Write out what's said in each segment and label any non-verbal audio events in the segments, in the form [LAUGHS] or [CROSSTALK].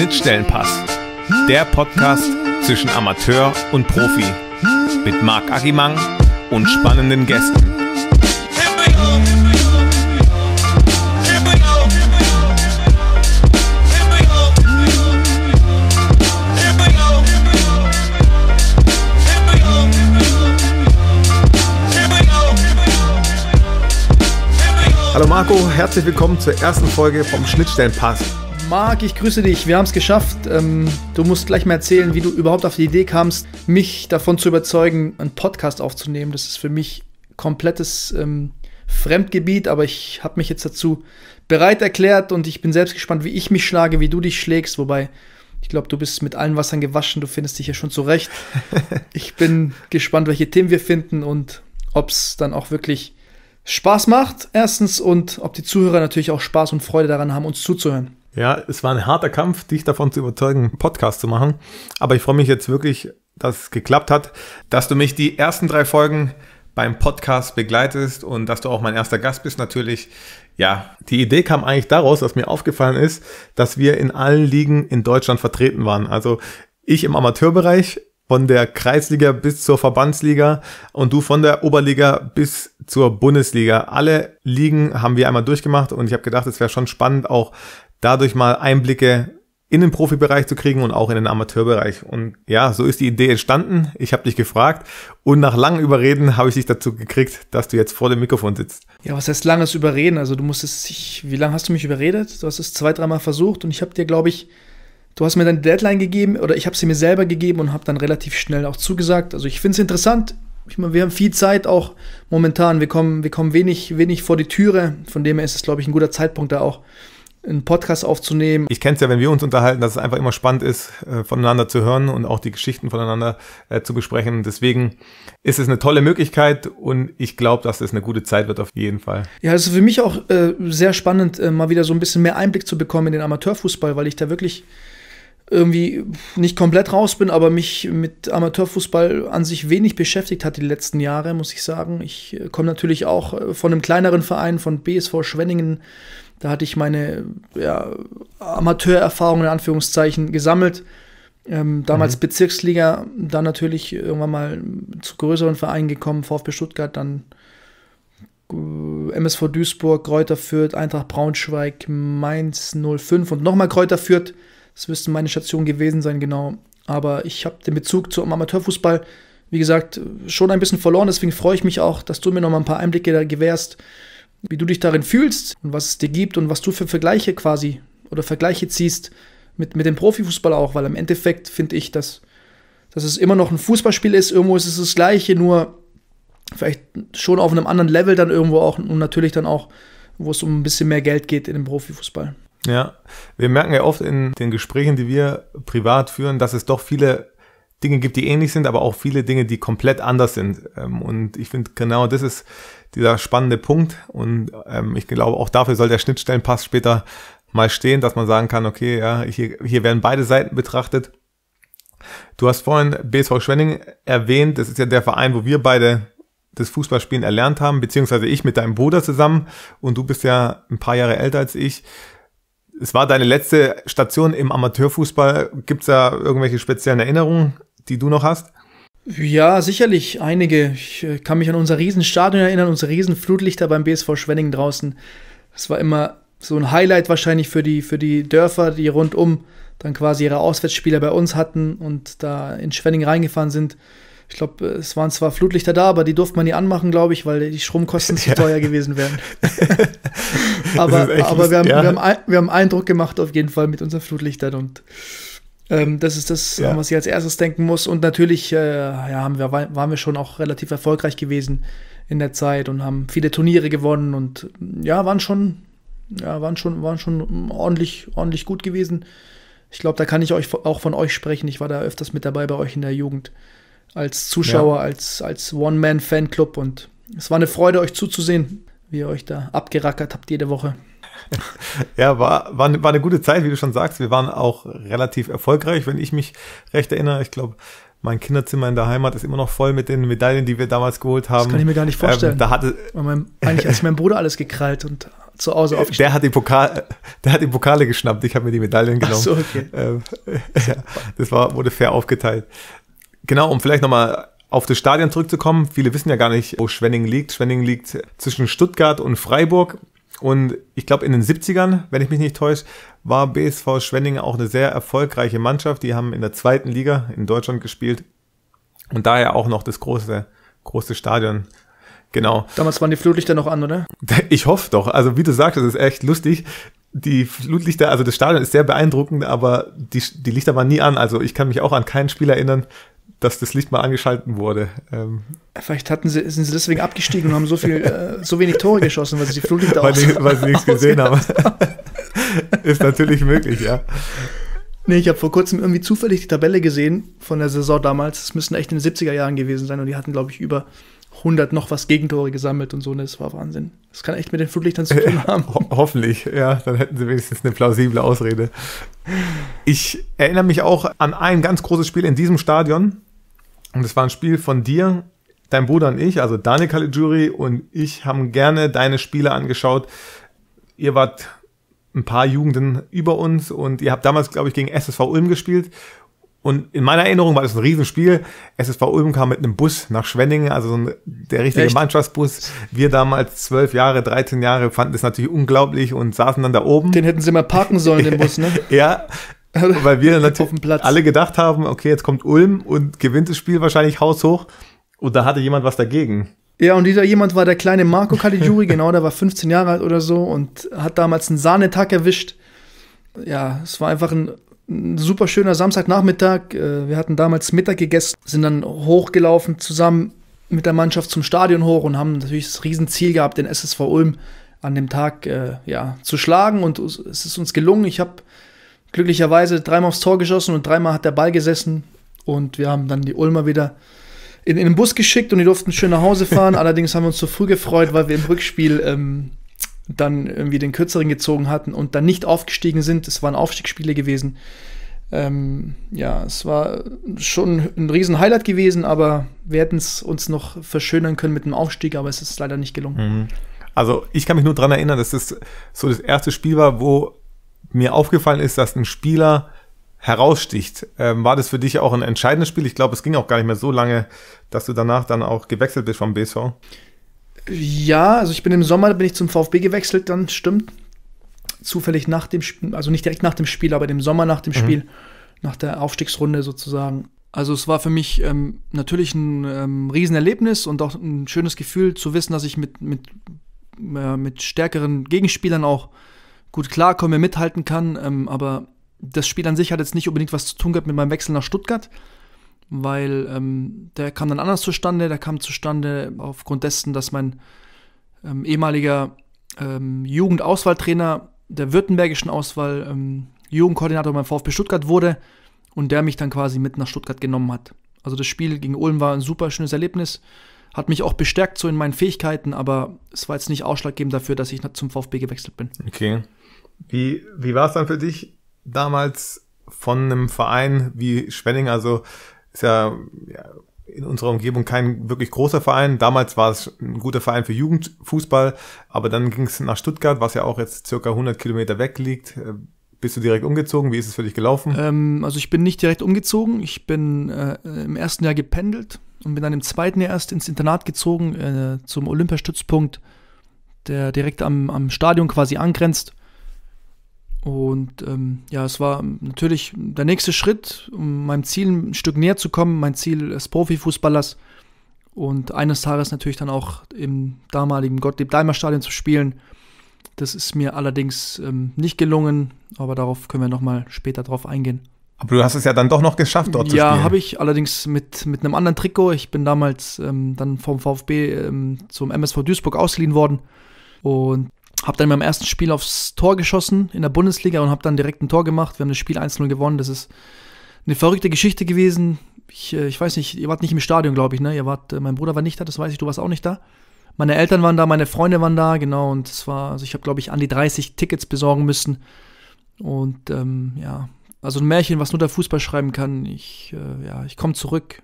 Schnittstellenpass. Der Podcast zwischen Amateur und Profi. Mit Marc Agimang und spannenden Gästen. Hallo Marco, herzlich willkommen zur ersten Folge vom Schnittstellenpass. Marc, ich grüße dich. Wir haben es geschafft. Ähm, du musst gleich mal erzählen, wie du überhaupt auf die Idee kamst, mich davon zu überzeugen, einen Podcast aufzunehmen. Das ist für mich komplettes ähm, Fremdgebiet, aber ich habe mich jetzt dazu bereit erklärt und ich bin selbst gespannt, wie ich mich schlage, wie du dich schlägst. Wobei, ich glaube, du bist mit allen Wassern gewaschen, du findest dich ja schon zurecht. [LAUGHS] ich bin gespannt, welche Themen wir finden und ob es dann auch wirklich Spaß macht, erstens, und ob die Zuhörer natürlich auch Spaß und Freude daran haben, uns zuzuhören. Ja, es war ein harter Kampf, dich davon zu überzeugen, einen Podcast zu machen. Aber ich freue mich jetzt wirklich, dass es geklappt hat, dass du mich die ersten drei Folgen beim Podcast begleitest und dass du auch mein erster Gast bist natürlich. Ja, die Idee kam eigentlich daraus, dass mir aufgefallen ist, dass wir in allen Ligen in Deutschland vertreten waren. Also ich im Amateurbereich, von der Kreisliga bis zur Verbandsliga und du von der Oberliga bis zur Bundesliga. Alle Ligen haben wir einmal durchgemacht und ich habe gedacht, es wäre schon spannend, auch dadurch mal Einblicke in den Profibereich zu kriegen und auch in den Amateurbereich. Und ja, so ist die Idee entstanden. Ich habe dich gefragt und nach langem Überreden habe ich dich dazu gekriegt, dass du jetzt vor dem Mikrofon sitzt. Ja, was heißt langes Überreden? Also du musstest, sich, wie lange hast du mich überredet? Du hast es zwei, dreimal versucht und ich habe dir, glaube ich, du hast mir deine Deadline gegeben oder ich habe sie mir selber gegeben und habe dann relativ schnell auch zugesagt. Also ich finde es interessant. Ich meine, wir haben viel Zeit auch momentan. Wir kommen, wir kommen wenig, wenig vor die Türe. Von dem her ist es, glaube ich, ein guter Zeitpunkt da auch einen Podcast aufzunehmen. Ich kenne es ja, wenn wir uns unterhalten, dass es einfach immer spannend ist, äh, voneinander zu hören und auch die Geschichten voneinander äh, zu besprechen. Deswegen ist es eine tolle Möglichkeit und ich glaube, dass es eine gute Zeit wird auf jeden Fall. Ja, es ist für mich auch äh, sehr spannend, äh, mal wieder so ein bisschen mehr Einblick zu bekommen in den Amateurfußball, weil ich da wirklich irgendwie nicht komplett raus bin, aber mich mit Amateurfußball an sich wenig beschäftigt hat die letzten Jahre, muss ich sagen. Ich komme natürlich auch von einem kleineren Verein, von BSV Schwenningen, da hatte ich meine ja, Amateurerfahrung in Anführungszeichen gesammelt. Ähm, damals mhm. Bezirksliga, dann natürlich irgendwann mal zu größeren Vereinen gekommen, VfB Stuttgart, dann äh, MSV Duisburg, Kräuter Fürth, Eintracht Braunschweig, Mainz 05 und nochmal Kräuter Fürth. Das müssten meine Stationen gewesen sein, genau. Aber ich habe den Bezug zum Amateurfußball, wie gesagt, schon ein bisschen verloren. Deswegen freue ich mich auch, dass du mir nochmal ein paar Einblicke da gewährst, wie du dich darin fühlst und was es dir gibt und was du für Vergleiche quasi oder Vergleiche ziehst mit, mit dem Profifußball auch, weil im Endeffekt finde ich, dass, dass es immer noch ein Fußballspiel ist, irgendwo ist es das Gleiche, nur vielleicht schon auf einem anderen Level dann irgendwo auch und natürlich dann auch, wo es um ein bisschen mehr Geld geht in dem Profifußball. Ja, wir merken ja oft in den Gesprächen, die wir privat führen, dass es doch viele Dinge gibt, die ähnlich sind, aber auch viele Dinge, die komplett anders sind. Ähm, und ich finde, genau das ist dieser spannende Punkt. Und ähm, ich glaube, auch dafür soll der Schnittstellenpass später mal stehen, dass man sagen kann, okay, ja, hier, hier werden beide Seiten betrachtet. Du hast vorhin BSV Schwenning erwähnt, das ist ja der Verein, wo wir beide das Fußballspielen erlernt haben, beziehungsweise ich mit deinem Bruder zusammen und du bist ja ein paar Jahre älter als ich. Es war deine letzte Station im Amateurfußball. Gibt es da irgendwelche speziellen Erinnerungen die du noch hast? Ja, sicherlich einige. Ich äh, kann mich an unser Riesenstadion erinnern, unsere Riesenflutlichter beim BSV Schwenning draußen. Das war immer so ein Highlight wahrscheinlich für die, für die Dörfer, die rundum dann quasi ihre Auswärtsspieler bei uns hatten und da in Schwenning reingefahren sind. Ich glaube, äh, es waren zwar Flutlichter da, aber die durfte man nie anmachen, glaube ich, weil die Stromkosten [LAUGHS] zu teuer gewesen wären. [LAUGHS] aber aber wir, haben, ja. wir, haben, wir haben Eindruck gemacht auf jeden Fall mit unseren Flutlichtern und ähm, das ist das, ja. was ich als erstes denken muss. Und natürlich äh, ja, haben wir, waren wir schon auch relativ erfolgreich gewesen in der Zeit und haben viele Turniere gewonnen und ja, waren schon, ja, waren schon, waren schon ordentlich, ordentlich gut gewesen. Ich glaube, da kann ich euch auch von euch sprechen. Ich war da öfters mit dabei bei euch in der Jugend als Zuschauer, ja. als, als One-Man-Fanclub und es war eine Freude, euch zuzusehen, wie ihr euch da abgerackert habt jede Woche. [LAUGHS] ja, war, war, ne, war eine gute Zeit, wie du schon sagst. Wir waren auch relativ erfolgreich, wenn ich mich recht erinnere. Ich glaube, mein Kinderzimmer in der Heimat ist immer noch voll mit den Medaillen, die wir damals geholt haben. Das kann ich mir gar nicht ähm, vorstellen. Ähm, da hatte, mein, eigentlich hat sich mein Bruder alles gekrallt und zu Hause [LAUGHS] aufgestellt. Der hat die, Pokal, der hat die Pokale geschnappt, ich habe mir die Medaillen genommen. Ach so, okay. [LAUGHS] Ähm, ja, das war, wurde fair aufgeteilt. Genau, um vielleicht nochmal auf das Stadion zurückzukommen. Viele wissen ja gar nicht, wo Schwenning liegt. Schwenning liegt zwischen Stuttgart und Freiburg. Und ich glaube, in den 70ern, wenn ich mich nicht täusche, war BSV Schwenningen auch eine sehr erfolgreiche Mannschaft. Die haben in der zweiten Liga in Deutschland gespielt und daher auch noch das große, große Stadion. Genau. Damals waren die Flutlichter noch an, oder? [LAUGHS] Ich hoffe doch. Also wie du sagst, das ist echt lustig. Die Flutlichter, also das Stadion ist sehr beeindruckend, aber die, die Lichter waren nie an. Also ich kann mich auch an kein Spiel erinnern, dass das Licht mal angeschalten wurde. Ähm Vielleicht hatten sie, sind sie deswegen abgestiegen und haben so viel, äh, so wenig Tore geschossen, weil sie die Flutlichter weil, die, weil sie nichts gesehen [LAUGHS] haben. Ist natürlich möglich, ja. Nee, ich habe vor kurzem irgendwie zufällig die Tabelle gesehen von der Saison damals. Es müssen echt in den 70er Jahren gewesen sein und die hatten, glaube ich, über 100 noch was Gegentore gesammelt und so. Ne? das war Wahnsinn. Das kann echt mit den Flutlichtern zu tun [LAUGHS] haben. Ho hoffentlich, ja. Dann hätten sie wenigstens eine plausible Ausrede. Ich erinnere mich auch an ein ganz großes Spiel in diesem Stadion. Und es war ein Spiel von dir, dein Bruder und ich, also Daniel Caligiuri und ich haben gerne deine Spiele angeschaut. Ihr wart ein paar Jugenden über uns und ihr habt damals, glaube ich, gegen SSV Ulm gespielt. Und in meiner Erinnerung war das ein Riesenspiel. SSV Ulm kam mit einem Bus nach Schwenningen, also so ein, der richtige Echt? Mannschaftsbus. Wir damals zwölf Jahre, 13 Jahre fanden das natürlich unglaublich und saßen dann da oben. Den hätten sie mal parken sollen, den Bus, ne? [LAUGHS] ja, [LAUGHS] Weil wir natürlich alle gedacht haben, okay, jetzt kommt Ulm und gewinnt das Spiel wahrscheinlich haushoch. Und da hatte jemand was dagegen. Ja, und dieser jemand war der kleine Marco Caligiuri, [LAUGHS] genau, der war 15 Jahre alt oder so und hat damals einen Sahnetag erwischt. Ja, es war einfach ein, ein super schöner Samstagnachmittag. Äh, wir hatten damals Mittag gegessen, sind dann hochgelaufen zusammen mit der Mannschaft zum Stadion hoch und haben natürlich das Riesenziel gehabt, den SSV Ulm an dem Tag äh, ja, zu schlagen. Und es ist uns gelungen. Ich habe glücklicherweise dreimal aufs Tor geschossen und dreimal hat der Ball gesessen. Und wir haben dann die Ulmer wieder in, in den Bus geschickt und die durften schön nach Hause fahren. [LAUGHS] Allerdings haben wir uns zu so früh gefreut, weil wir im Rückspiel ähm, dann irgendwie den Kürzeren gezogen hatten und dann nicht aufgestiegen sind. Es waren Aufstiegsspiele gewesen. Ähm, ja, es war schon ein riesen Highlight gewesen, aber wir hätten es uns noch verschönern können mit dem Aufstieg, aber es ist leider nicht gelungen. Mhm. Also ich kann mich nur daran erinnern, dass das so das erste Spiel war, wo mir aufgefallen ist, dass ein Spieler heraussticht. Ähm, war das für dich auch ein entscheidendes Spiel? Ich glaube, es ging auch gar nicht mehr so lange, dass du danach dann auch gewechselt bist vom BSV. Ja, also ich bin im Sommer, bin ich zum VfB gewechselt, dann stimmt. Zufällig nach dem Spiel, also nicht direkt nach dem Spiel, aber im Sommer nach dem mhm. Spiel, nach der Aufstiegsrunde sozusagen. Also es war für mich ähm, natürlich ein ähm, Riesenerlebnis und auch ein schönes Gefühl zu wissen, dass ich mit, mit, äh, mit stärkeren Gegenspielern auch gut klarkommen, wer mithalten kann. Ähm, aber das Spiel an sich hat jetzt nicht unbedingt was zu tun gehabt mit meinem Wechsel nach Stuttgart, weil ähm, der kam dann anders zustande. Der kam zustande aufgrund dessen, dass mein ähm, ehemaliger ähm, Jugendauswahltrainer der württembergischen Auswahl ähm, Jugendkoordinator beim VfB Stuttgart wurde und der mich dann quasi mit nach Stuttgart genommen hat. Also das Spiel gegen Ulm war ein super schönes Erlebnis, hat mich auch bestärkt so in meinen Fähigkeiten, aber es war jetzt nicht ausschlaggebend dafür, dass ich zum VfB gewechselt bin. Okay. Wie, wie war es dann für dich damals von einem Verein wie Schwenning? Also ist ja, ja in unserer Umgebung kein wirklich großer Verein. Damals war es ein guter Verein für Jugendfußball, aber dann ging es nach Stuttgart, was ja auch jetzt circa 100 Kilometer weg liegt. Bist du direkt umgezogen? Wie ist es für dich gelaufen? Ähm, also ich bin nicht direkt umgezogen. Ich bin äh, im ersten Jahr gependelt und bin dann im zweiten Jahr erst ins Internat gezogen äh, zum Olympiastützpunkt, der direkt am, am Stadion quasi angrenzt. Und ähm, ja, es war natürlich der nächste Schritt, um meinem Ziel ein Stück näher zu kommen, mein Ziel des Profifußballers. Und eines Tages natürlich dann auch im damaligen Gottlieb-Daimler-Stadion zu spielen. Das ist mir allerdings ähm, nicht gelungen, aber darauf können wir nochmal später drauf eingehen. Aber du hast es ja dann doch noch geschafft, dort ja, zu spielen. Ja, habe ich allerdings mit, mit einem anderen Trikot. Ich bin damals ähm, dann vom VfB ähm, zum MSV Duisburg ausgeliehen worden. Und habe dann beim ersten Spiel aufs Tor geschossen in der Bundesliga und habe dann direkt ein Tor gemacht. Wir haben das Spiel 1-0 gewonnen. Das ist eine verrückte Geschichte gewesen. Ich, äh, ich weiß nicht, ihr wart nicht im Stadion, glaube ich, ne? Ihr wart, äh, mein Bruder war nicht da, das weiß ich, du warst auch nicht da. Meine Eltern waren da, meine Freunde waren da, genau. Und es war, also ich habe, glaube ich, an die 30 Tickets besorgen müssen. Und ähm, ja, also ein Märchen, was nur der Fußball schreiben kann. Ich, äh, ja, ich komme zurück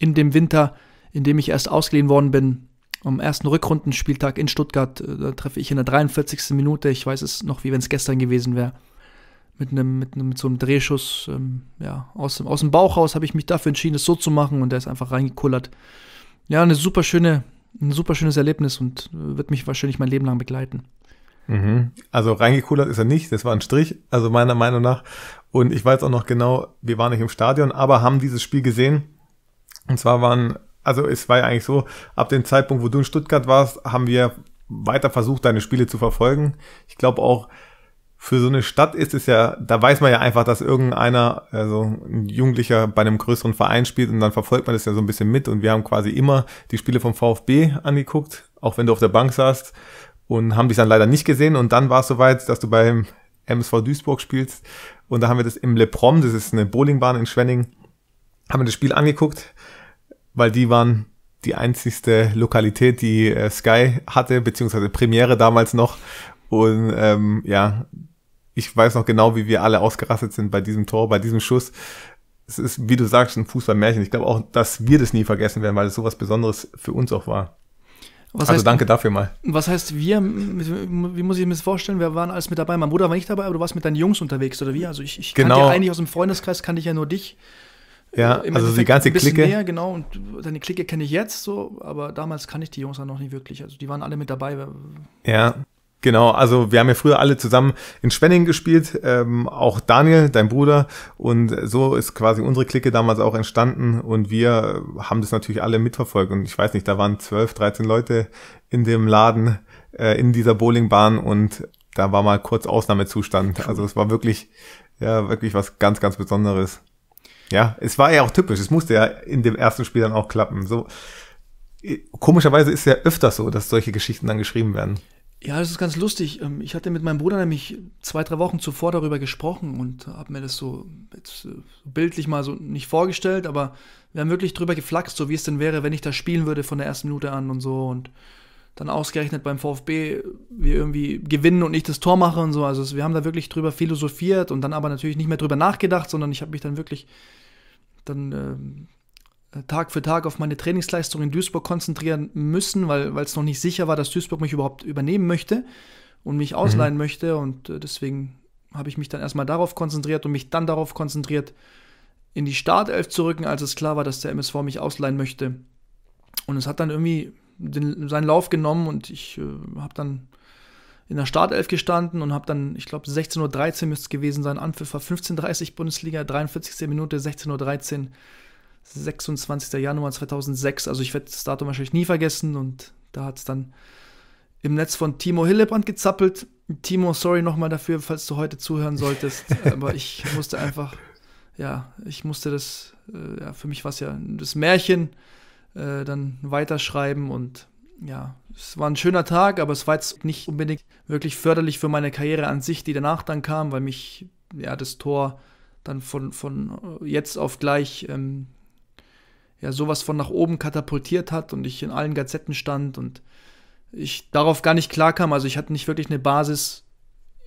in dem Winter, in dem ich erst ausgeliehen worden bin am ersten Rückrundenspieltag in Stuttgart äh, treffe ich in der 43. Minute, ich weiß es noch, wie wenn es gestern gewesen wäre, mit einem, mit, einem, mit so einem Drehschuss, ähm, ja, aus dem, aus dem Bauch raus habe ich mich dafür entschieden, es so zu machen und der ist einfach reingekullert. Ja, eine super schöne, ein super schönes Erlebnis und äh, wird mich wahrscheinlich mein Leben lang begleiten. Mhm. Also reingekullert ist er nicht, das war ein Strich, also meiner Meinung nach. Und ich weiß auch noch genau, wir waren nicht im Stadion, aber haben dieses Spiel gesehen. Und zwar waren also es war ja eigentlich so, ab dem Zeitpunkt, wo du in Stuttgart warst, haben wir weiter versucht, deine Spiele zu verfolgen. Ich glaube auch, für so eine Stadt ist es ja, da weiß man ja einfach, dass irgendeiner, also ein Jugendlicher bei einem größeren Verein spielt und dann verfolgt man das ja so ein bisschen mit und wir haben quasi immer die Spiele vom VfB angeguckt, auch wenn du auf der Bank saßt und haben dich dann leider nicht gesehen und dann war es soweit, dass du beim MSV Duisburg spielst und da haben wir das im Le Prom, das ist eine Bowlingbahn in Schwenning, haben wir das Spiel angeguckt weil die waren die einzigste Lokalität, die äh, Sky hatte, beziehungsweise Premiere damals noch. Und ähm, ja, ich weiß noch genau, wie wir alle ausgerastet sind bei diesem Tor, bei diesem Schuss. Es ist, wie du sagst, ein Fußballmärchen. Ich glaube auch, dass wir das nie vergessen werden, weil es sowas Besonderes für uns auch war. Was also heißt, danke dafür mal. Was heißt wir? Wie muss ich mir das vorstellen? Wir waren alles mit dabei. Mein Bruder war nicht dabei, aber du warst mit deinen Jungs unterwegs, oder wie? Also ich, ich genau. kannte ja eigentlich aus dem Freundeskreis, kannte ich ja nur dich. Ja, Im also die ganze ein bisschen Clique. Mehr, genau, und deine Clique kenne ich jetzt so, aber damals kann ich die Jungs ja halt noch nicht wirklich. Also die waren alle mit dabei. Ja. Genau, also wir haben ja früher alle zusammen in Spenning gespielt, ähm, auch Daniel, dein Bruder, und so ist quasi unsere Clique damals auch entstanden und wir haben das natürlich alle mitverfolgt und ich weiß nicht, da waren 12, 13 Leute in dem Laden, äh, in dieser Bowlingbahn und da war mal kurz Ausnahmezustand. Also es war wirklich, ja, wirklich was ganz, ganz Besonderes. Ja, es war ja auch typisch. Es musste ja in dem ersten Spiel dann auch klappen. So äh, komischerweise ist es ja öfters so, dass solche Geschichten dann geschrieben werden. Ja, das ist ganz lustig. Ähm, ich hatte mit meinem Bruder nämlich zwei, drei Wochen zuvor darüber gesprochen und habe mir das äh, so bildlich mal so nicht vorgestellt, aber wir haben wirklich drüber geflaxt, so wie es denn wäre, wenn ich das spielen würde von der ersten Minute an und so und dann ausgerechnet beim VfB wir irgendwie gewinnen und nicht das Tor machen und so. Also wir haben da wirklich drüber philosophiert und dann aber natürlich nicht mehr drüber nachgedacht, sondern ich habe mich dann wirklich dann äh, Tag für Tag auf meine Trainingsleistung in Duisburg konzentrieren müssen, weil es noch nicht sicher war, dass Duisburg mich überhaupt übernehmen möchte und mich mhm. ausleihen mhm. möchte. Und äh, deswegen habe ich mich dann erstmal darauf konzentriert und mich dann darauf konzentriert, in die Startelf zu rücken, als es klar war, dass der MSV mich ausleihen möchte. Und es hat dann irgendwie den, seinen Lauf genommen und ich äh, habe dann in der Startelf gestanden und habe dann, ich glaube, 16.13 Uhr müsste es gewesen sein, Anpfiff war 15.30 Uhr Bundesliga, 43. Minute, 16.13 Uhr, 26. Januar 2006. Also ich werde das Datum wahrscheinlich nie vergessen und da hat es dann im Netz von Timo Hillebrand gezappelt. Timo, sorry nochmal dafür, falls du heute zuhören solltest, [LAUGHS] aber ich musste einfach, ja, ich musste das, äh, ja, für mich war es ja das Märchen, äh, dann weiterschreiben und ja, es war ein schöner Tag, aber es war jetzt nicht unbedingt wirklich förderlich für meine Karriere an sich, die danach dann kam, weil mich ja das Tor dann von, von äh, jetzt auf gleich ähm, ja sowas von nach oben katapultiert hat und ich in allen Gazetten stand und ich darauf gar nicht klarkam. Also ich hatte nicht wirklich eine Basis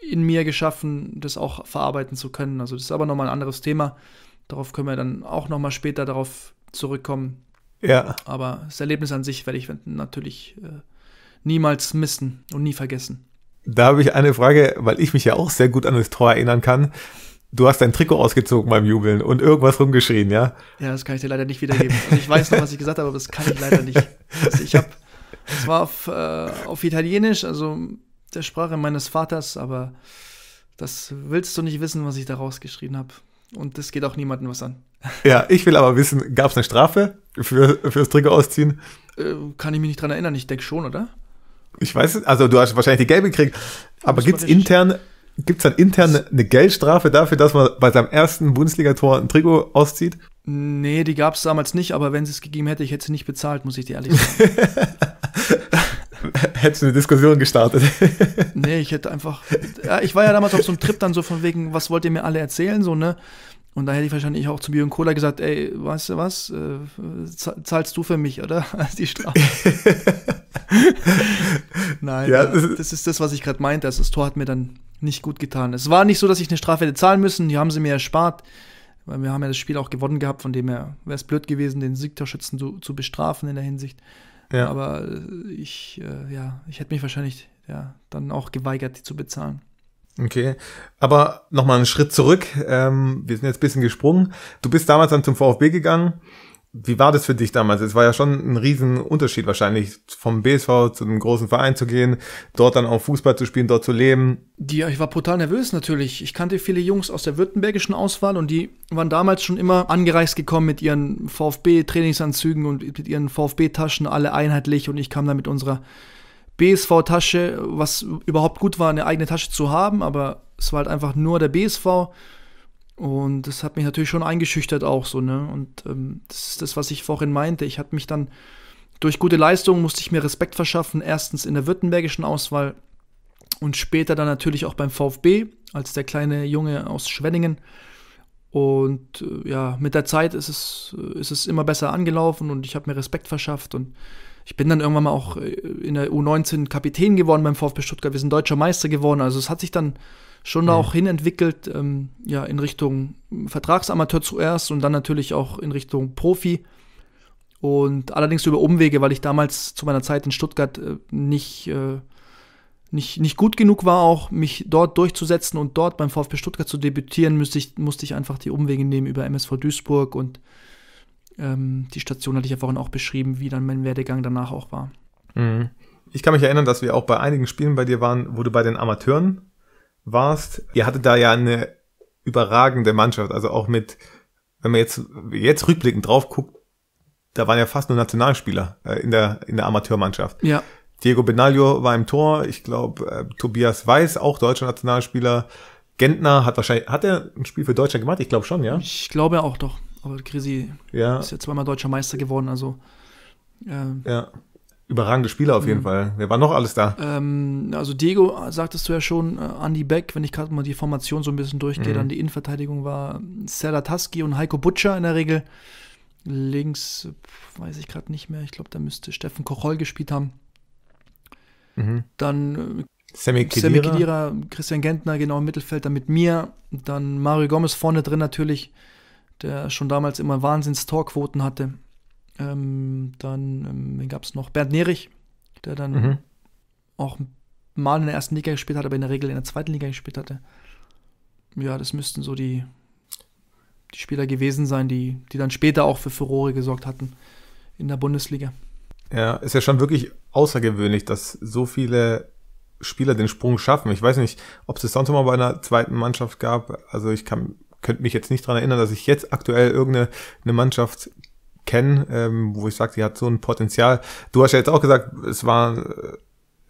in mir geschaffen, das auch verarbeiten zu können. Also das ist aber nochmal ein anderes Thema. Darauf können wir dann auch nochmal später darauf zurückkommen. Ja. Aber das Erlebnis an sich werde ich natürlich äh, niemals missen und nie vergessen. Da habe ich eine Frage, weil ich mich ja auch sehr gut an das Tor erinnern kann. Du hast dein Trikot ausgezogen beim Jubeln und irgendwas rumgeschrien, ja? Ja, das kann ich dir leider nicht wiedergeben. Also ich weiß noch, was ich gesagt habe, aber das kann ich leider nicht. Also ich habe, es war auf, äh, auf Italienisch, also der Sprache meines Vaters, aber das willst du nicht wissen, was ich da rausgeschrien habe und das geht auch niemandem was an. Ja, ich will aber wissen, gab es eine Strafe für, fürs Trikot ausziehen? Äh, kann ich mich nicht dran erinnern, ich denke schon, oder? Ich weiß es, also du hast wahrscheinlich die gelbe gekriegt, aber gibt es intern, gibt's dann intern eine Geldstrafe dafür, dass man bei seinem ersten Bundesligator ein Trikot auszieht? Nee, die gab es damals nicht, aber wenn es es gegeben hätte, ich hätte sie nicht bezahlt, muss ich dir ehrlich [LAUGHS] sagen. Hättest du eine Diskussion gestartet? [LAUGHS] nee, ich hätte einfach. Ja, ich war ja damals auf so einem Trip dann so von wegen, was wollt ihr mir alle erzählen, so, ne? Und da hätte ich wahrscheinlich auch zu Björn Kohler gesagt, ey, weißt du was, äh, zahlst du für mich, oder? [LAUGHS] Die Strafe. [LAUGHS] Nein, ja, äh, das, das, ist das, was ich gerade meinte. Also das Tor hat mir dann nicht gut getan. Es war nicht so, dass ich eine Strafe hätte zahlen müssen, die haben sie mir erspart. Weil wir haben ja das Spiel auch gewonnen gehabt, von dem her wäre es blöd gewesen, den Siegtorschützen zu, zu bestrafen in der Hinsicht. Ja. Aber äh, ich, äh, ja, ich hätte mich wahrscheinlich ja, dann auch geweigert, die zu bezahlen. Okay, aber nochmal einen Schritt zurück. Ähm, wir sind jetzt ein bisschen gesprungen. Du bist damals dann zum VfB gegangen. Wie war das für dich damals? Es war ja schon ein Riesenunterschied wahrscheinlich, vom BSV zu einem großen Verein zu gehen, dort dann auch Fußball zu spielen, dort zu leben. Ja, ich war brutal nervös natürlich. Ich kannte viele Jungs aus der württembergischen Auswahl und die waren damals schon immer angereist gekommen mit ihren VfB-Trainingsanzügen und mit ihren VfB-Taschen, alle einheitlich und ich kam da mit unserer BSV-Tasche, was überhaupt gut war, eine eigene Tasche zu haben, aber es war halt einfach nur der BSV und das hat mich natürlich schon eingeschüchtert auch so, ne? Und ähm, das ist das, was ich vorhin meinte. Ich hatte mich dann durch gute Leistungen musste ich mir Respekt verschaffen, erstens in der württembergischen Auswahl und später dann natürlich auch beim VfB als der kleine Junge aus Schwenningen. Und äh, ja, mit der Zeit ist es, äh, ist es immer besser angelaufen und ich habe mir Respekt verschafft und ich bin dann irgendwann mal auch äh, in der U19 Kapitän geworden beim VfB Stuttgart. Wir sind deutscher Meister geworden. Also es hat sich dann schon mhm. auch hinentwickelt, ähm, ja, in Richtung Vertragsamateur zuerst und dann natürlich auch in Richtung Profi. Und allerdings über Umwege, weil ich damals zu meiner Zeit in Stuttgart äh, nicht, äh, nicht, nicht gut genug war, auch mich dort durchzusetzen und dort beim VfB Stuttgart zu debütieren, musste ich, musste ich einfach die Umwege nehmen über MSV Duisburg und ähm, die Station hatte ich ja vorhin auch beschrieben, wie dann mein Werdegang danach auch war. Mhm. Ich kann mich erinnern, dass wir auch bei einigen Spielen bei dir waren, wo du bei den Amateuren warst. Ihr hattet da ja eine überragende Mannschaft, also auch mit, wenn man jetzt, jetzt rückblickend drauf guckt, da waren ja fast nur Nationalspieler äh, in, der, in der Amateurmannschaft. Ja. Diego Benaglio war im Tor, ich glaube, äh, Tobias Weiß, auch deutscher Nationalspieler. Gentner hat wahrscheinlich, hat er ein Spiel für Deutschland gemacht? Ich glaube schon, ja? Ich glaube auch doch. Aber Grisi ja. ist ja zweimal deutscher Meister geworden, also. Äh, ja. Überragende Spieler auf jeden mhm. Fall. Wer war noch alles da? Ähm, also Diego, äh, sagtest du ja schon, äh, Andy Beck, wenn ich gerade mal die Formation so ein bisschen durchgehe, mhm. dann die Innenverteidigung war Serataski und Heiko Butcher in der Regel. Links, weiß ich gerade nicht mehr, ich glaube, da müsste Steffen Kochol gespielt haben. Mhm. Dann äh, Sammy Kedira, Christian Gentner, genau im Mittelfeld, dann mit mir, dann Mario Gomez vorne drin natürlich, der schon damals immer Wahnsinns-Torquoten hatte. Ähm, dann ähm, gab es noch Bernd Nerich, der dann mhm. auch mal in der ersten Liga gespielt hat, aber in der Regel in der zweiten Liga gespielt hatte. Ja, das müssten so die, die Spieler gewesen sein, die, die dann später auch für Furore gesorgt hatten in der Bundesliga. Ja, ist ja schon wirklich außergewöhnlich, dass so viele Spieler den Sprung schaffen. Ich weiß nicht, ob es das sonst mal bei einer zweiten Mannschaft gab. Also ich kann, könnte mich jetzt nicht daran erinnern, dass ich jetzt aktuell irgendeine eine Mannschaft kennen, ähm, wo ich sage, sie hat so ein Potenzial. Du hast ja jetzt auch gesagt, es war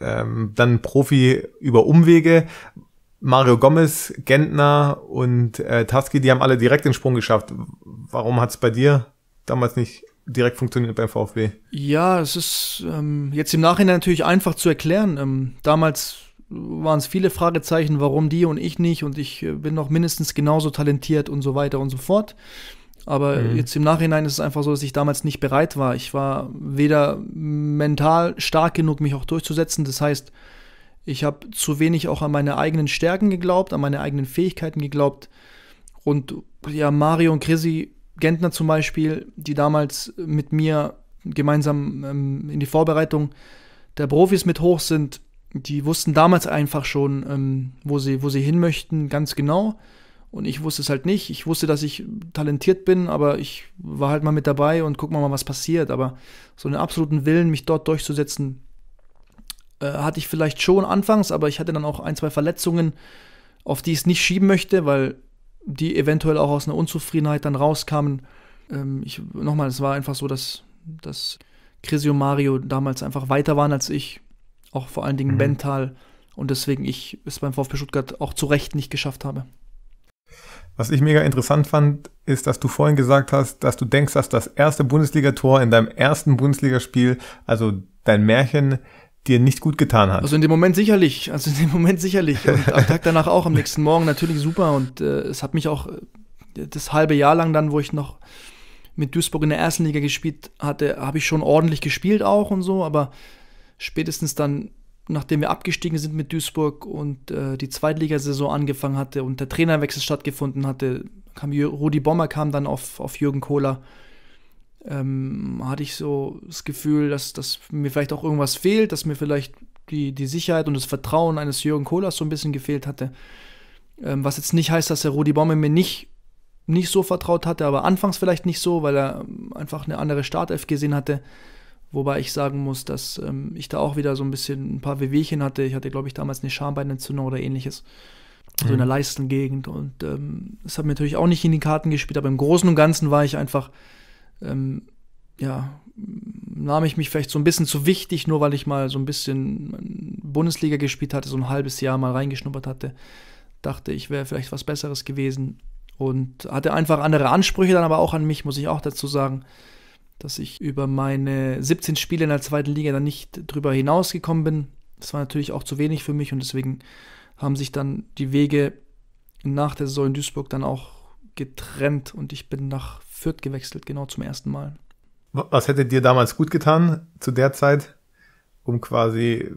ähm, dann Profi über Umwege. Mario Gomez, Gentner und äh, Taski, die haben alle direkt den Sprung geschafft. Warum hat es bei dir damals nicht direkt funktioniert beim VfB? Ja, es ist ähm, jetzt im Nachhinein natürlich einfach zu erklären. Ähm, damals waren es viele Fragezeichen, warum die und ich nicht und ich äh, bin noch mindestens genauso talentiert und so weiter und so fort. Aber mhm. jetzt im Nachhinein ist es einfach so, dass ich damals nicht bereit war. Ich war weder mental stark genug, mich auch durchzusetzen. Das heißt, ich habe zu wenig auch an meine eigenen Stärken geglaubt, an meine eigenen Fähigkeiten geglaubt. Und ja, Mario und Chrissy Gentner zum Beispiel, die damals mit mir gemeinsam ähm, in die Vorbereitung der Profis mit hoch sind, die wussten damals einfach schon, ähm, wo, sie, wo sie hin möchten, ganz genau. Und ich wusste es halt nicht. Ich wusste, dass ich talentiert bin, aber ich war halt mal mit dabei und gucken wir mal, was passiert. Aber so einen absoluten Willen, mich dort durchzusetzen, äh, hatte ich vielleicht schon anfangs, aber ich hatte dann auch ein, zwei Verletzungen, auf die ich es nicht schieben möchte, weil die eventuell auch aus einer Unzufriedenheit dann rauskamen. Ähm, ich, nochmal, es war einfach so, dass, dass und Mario damals einfach weiter waren als ich. Auch vor allen Dingen mhm. Und deswegen ich es beim VfB Stuttgart auch zu Recht nicht geschafft habe. Was ich mega interessant fand, ist, dass du vorhin gesagt hast, dass du denkst, dass das erste Bundesligator in deinem ersten Bundesligaspiel, also dein Märchen, dir nicht gut getan hat. Also in dem Moment sicherlich, also in dem Moment sicherlich. Und am Tag danach auch, am [LAUGHS] nächsten Morgen natürlich super. Und äh, es hat mich auch äh, das halbe Jahr lang dann, wo ich noch mit Duisburg in der ersten Liga gespielt hatte, habe ich schon ordentlich gespielt auch und so, aber spätestens dann nachdem wir abgestiegen sind mit Duisburg und äh, die Zweitligasaison angefangen hatte und der Trainerwechsel stattgefunden hatte, kam Rudi Bommer kam dann auf, auf Jürgen Kohler. Ähm, hatte ich so das Gefühl, dass, dass mir vielleicht auch irgendwas fehlt, dass mir vielleicht die, die Sicherheit und das Vertrauen eines Jürgen Kohlers so ein bisschen gefehlt hatte. Ähm, was jetzt nicht heißt, dass der Rudi Bommer mir nicht, nicht so vertraut hatte, aber anfangs vielleicht nicht so, weil er ähm, einfach eine andere Startelf gesehen hatte. Wobei ich sagen muss, dass ähm, ich da auch wieder so ein bisschen ein paar Wehwehchen hatte. Ich hatte, glaube ich, damals eine Schambeinentzündung oder ähnliches. So also mhm. in der mhm. Leistengegend. Und ähm, das hat mir natürlich auch nicht in die Karten gespielt, aber im Großen und Ganzen war ich einfach, ähm, ja, nahm ich mich vielleicht so ein bisschen zu wichtig, nur weil ich mal so ein bisschen Bundesliga gespielt hatte, so ein halbes Jahr mal reingeschnuppert hatte. Dachte, ich wäre vielleicht was Besseres gewesen. Und hatte einfach andere Ansprüche dann aber auch an mich, muss ich auch dazu sagen dass ich über meine 17 Spiele in der zweiten Liga dann nicht drüber hinausgekommen bin. Das war natürlich auch zu wenig für mich und deswegen haben sich dann die Wege nach der Saison in Duisburg dann auch getrennt und ich bin nach Fürth gewechselt, genau zum ersten Mal. Was hätte dir damals gut getan zu der Zeit, um quasi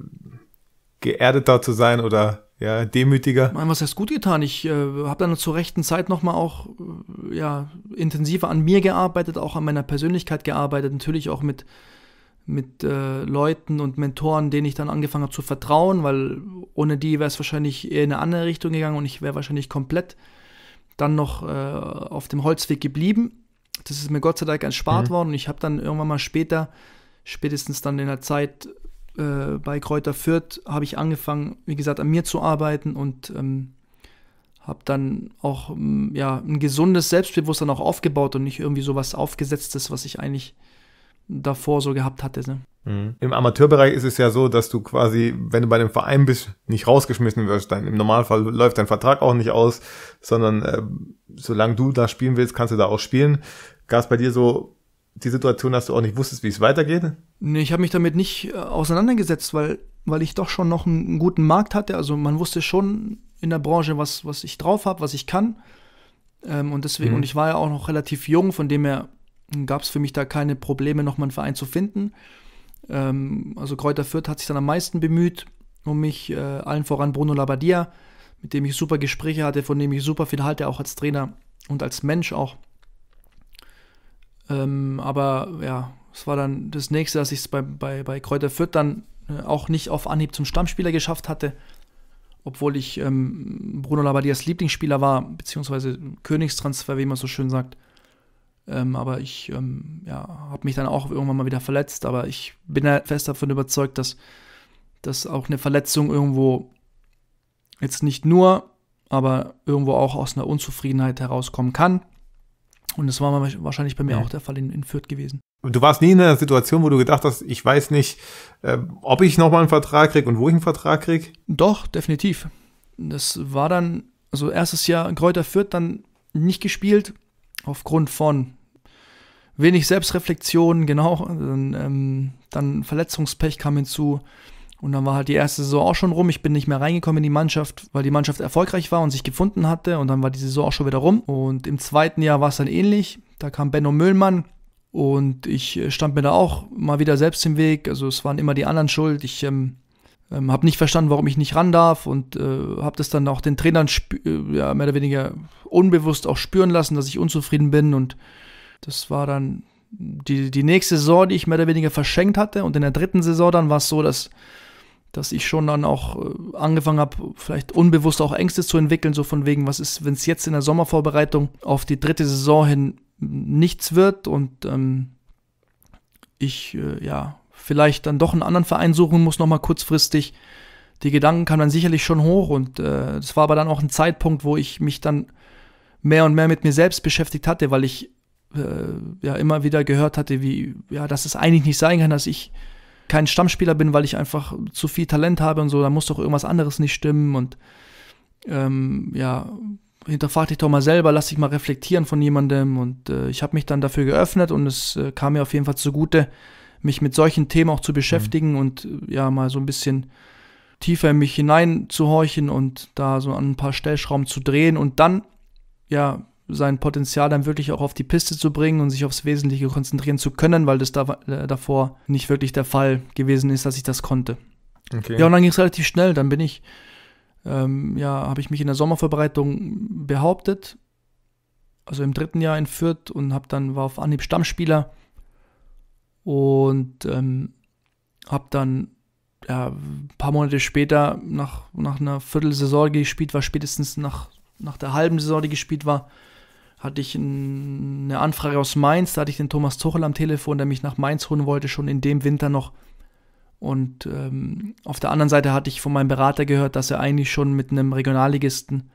geerdeter zu sein oder ja, demütiger. Mann, was hast du gut getan? Ich äh, habe dann zur rechten Zeit nochmal auch äh, ja, intensiver an mir gearbeitet, auch an meiner Persönlichkeit gearbeitet, natürlich auch mit, mit äh, Leuten und Mentoren, denen ich dann angefangen habe zu vertrauen, weil ohne die wäre es wahrscheinlich eher in eine andere Richtung gegangen und ich wäre wahrscheinlich komplett dann noch äh, auf dem Holzweg geblieben. Das ist mir Gott sei Dank erspart mhm. worden und ich habe dann irgendwann mal später, spätestens dann in der Zeit äh, bei Kräuter Fürth habe ich angefangen, wie gesagt, an mir zu arbeiten und ähm, habe dann auch ähm, ja, ein gesundes Selbstbewusstsein auch aufgebaut und nicht irgendwie sowas Aufgesetztes, was ich eigentlich davor so gehabt hatte. Ne? Mhm. Im Amateurbereich ist es ja so, dass du quasi, wenn du bei dem Verein bist, nicht rausgeschmissen wirst. Dann Im Normalfall läuft dein Vertrag auch nicht aus, sondern äh, solange du da spielen willst, kannst du da auch spielen. Gab es bei dir so die Situation, dass du auch nicht wusstest, wie es weitergeht? Nee, ich habe mich damit nicht äh, auseinandergesetzt, weil, weil ich doch schon noch einen, einen guten Markt hatte. Also man wusste schon in der Branche, was, was ich drauf habe, was ich kann. Ähm, und deswegen, mhm. und ich war ja auch noch relativ jung, von dem her gab es für mich da keine Probleme, nochmal einen Verein zu finden. Ähm, also Kräuter Fürth hat sich dann am meisten bemüht um mich, äh, allen voran Bruno Labbadia, mit dem ich super Gespräche hatte, von dem ich super viel halte, auch als Trainer und als Mensch auch. Ähm, aber ja, es war dann das nächste, dass ich es bei, bei, bei Kräuter Fürth dann äh, auch nicht auf Anhieb zum Stammspieler geschafft hatte. Obwohl ich ähm, Bruno Labadias Lieblingsspieler war, beziehungsweise Königstransfer, wie man so schön sagt. Ähm, aber ich ähm, ja, habe mich dann auch irgendwann mal wieder verletzt. Aber ich bin ja halt fest davon überzeugt, dass, dass auch eine Verletzung irgendwo jetzt nicht nur, aber irgendwo auch aus einer Unzufriedenheit herauskommen kann. Und das war wahrscheinlich bei mir auch der Fall in, in Fürth gewesen. Du warst nie in einer Situation, wo du gedacht hast, ich weiß nicht, äh, ob ich nochmal einen Vertrag kriege und wo ich einen Vertrag kriege? Doch, definitiv. Das war dann, also erstes Jahr in Kräuter Fürth dann nicht gespielt, aufgrund von wenig Selbstreflexion, genau. Dann, ähm, dann Verletzungspech kam hinzu. Und dann war halt die erste Saison auch schon rum. Ich bin nicht mehr reingekommen in die Mannschaft, weil die Mannschaft erfolgreich war und sich gefunden hatte. Und dann war die Saison auch schon wieder rum. Und im zweiten Jahr war es dann ähnlich. Da kam Benno Müllmann, und ich äh, stand mir da auch mal wieder selbst im Weg. Also es waren immer die anderen schuld. Ich ähm, ähm, habe nicht verstanden, warum ich nicht ran darf und äh, habe das dann auch den Trainern äh, ja, mehr oder weniger unbewusst auch spüren lassen, dass ich unzufrieden bin. Und das war dann die, die nächste Saison, die ich mehr oder weniger verschenkt hatte. Und in der dritten Saison dann war es so, dass dass ich schon dann auch äh, angefangen habe, vielleicht unbewusst auch Ängste zu entwickeln, so von wegen, was ist, wenn es jetzt in der Sommervorbereitung auf die dritte Saison hin nichts wird und ähm, ich äh, ja vielleicht dann doch einen anderen Verein suchen muss, nochmal kurzfristig. Die Gedanken kamen dann sicherlich schon hoch und es äh, war aber dann auch ein Zeitpunkt, wo ich mich dann mehr und mehr mit mir selbst beschäftigt hatte, weil ich äh, ja immer wieder gehört hatte, wie, ja, dass es eigentlich nicht sein kann, dass ich kein Stammspieler bin, weil ich einfach zu viel Talent habe und so, da muss doch irgendwas anderes nicht stimmen und ähm, ja, hinterfrag dich doch mal selber, lass dich mal reflektieren von jemandem und äh, ich habe mich dann dafür geöffnet und es äh, kam mir auf jeden Fall zugute, mich mit solchen Themen auch zu beschäftigen mhm. und äh, ja, mal so ein bisschen tiefer in mich hineinzuhorchen und da so an ein paar Stellschrauben zu drehen und dann ja sein Potenzial dann wirklich auch auf die Piste zu bringen und sich aufs Wesentliche konzentrieren zu können, weil das da, äh, davor nicht wirklich der Fall gewesen ist, dass ich das konnte. Okay. Ja, und dann ging es relativ schnell. Dann bin ich, ähm, ja, habe ich mich in der Sommervorbereitung behauptet, also im dritten Jahr in Fürth und habe dann war auf Anhieb Stammspieler und ähm, habe dann ja, ein paar Monate später nach, nach einer Viertelsaison gespielt war, spätestens nach, nach der halben Saison, die gespielt war, hatte ich eine Anfrage aus Mainz, da hatte ich den Thomas Tuchel am Telefon, der mich nach Mainz holen wollte, schon in dem Winter noch. Und ähm, auf der anderen Seite hatte ich von meinem Berater gehört, dass er eigentlich schon mit einem Regionalligisten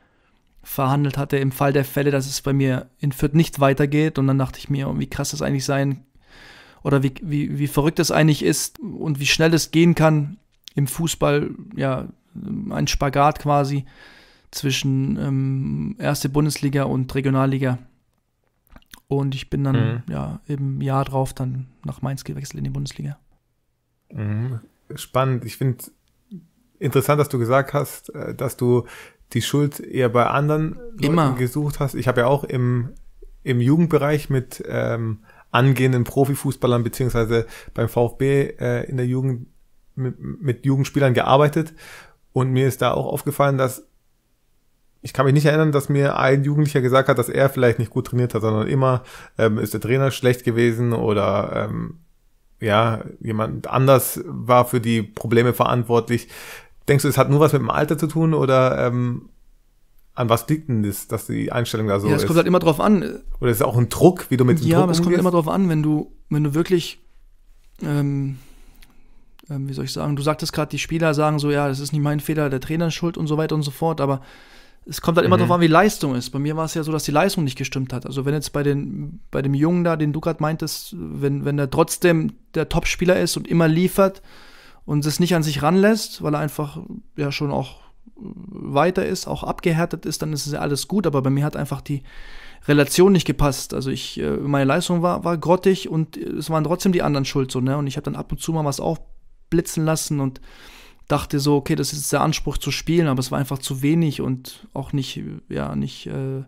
verhandelt hatte, im Fall der Fälle, dass es bei mir in Fürth nicht weitergeht. Und dann dachte ich mir, wie krass das eigentlich sein oder wie, wie, wie verrückt das eigentlich ist und wie schnell es gehen kann im Fußball, ja, ein Spagat quasi zwischen ähm, erste Bundesliga und Regionalliga. Und ich bin dann mhm. ja im Jahr drauf dann nach Mainz gewechselt in die Bundesliga. Mhm. Spannend. Ich finde interessant, dass du gesagt hast, äh, dass du die Schuld eher bei anderen Immer. gesucht hast. Ich habe ja auch im, im Jugendbereich mit ähm, angehenden Profifußballern beziehungsweise beim VfB äh, in der Jugend mit, mit Jugendspielern gearbeitet und mir ist da auch aufgefallen, dass ich kann mich nicht erinnern, dass mir ein Jugendlicher gesagt hat, dass er vielleicht nicht gut trainiert hat, sondern immer ähm, ist der Trainer schlecht gewesen oder ähm, ja, jemand anders war für die Probleme verantwortlich. Denkst du, es hat nur was mit dem Alter zu tun oder ähm, an was liegt denn das, dass die Einstellung da so ist? Ja, es kommt halt immer drauf an. Oder ist es auch ein Druck, wie du mit dem ja, Druck umgehst? Ja, es kommt immer drauf an, wenn du, wenn du wirklich, ähm, ähm, wie soll ich sagen, du sagtest gerade, die Spieler sagen so, ja, das ist nicht mein Fehler, der Trainer ist schuld und so weiter und so fort, aber es kommt halt immer mhm. darauf an, wie Leistung ist. Bei mir war es ja so, dass die Leistung nicht gestimmt hat. Also wenn jetzt bei, den, bei dem Jungen da, den du gerade meintest, wenn, wenn er trotzdem der Topspieler ist und immer liefert und es nicht an sich ranlässt, weil er einfach ja schon auch weiter ist, auch abgehärtet ist, dann ist es ja alles gut. Aber bei mir hat einfach die Relation nicht gepasst. Also ich, äh, meine Leistung war, war grottig und es waren trotzdem die anderen schuld so, ne? Und ich habe dann ab und zu mal was aufblitzen lassen und dachte so, okay, das ist der Anspruch zu spielen, aber es war einfach zu wenig und auch nicht, ja, nicht äh,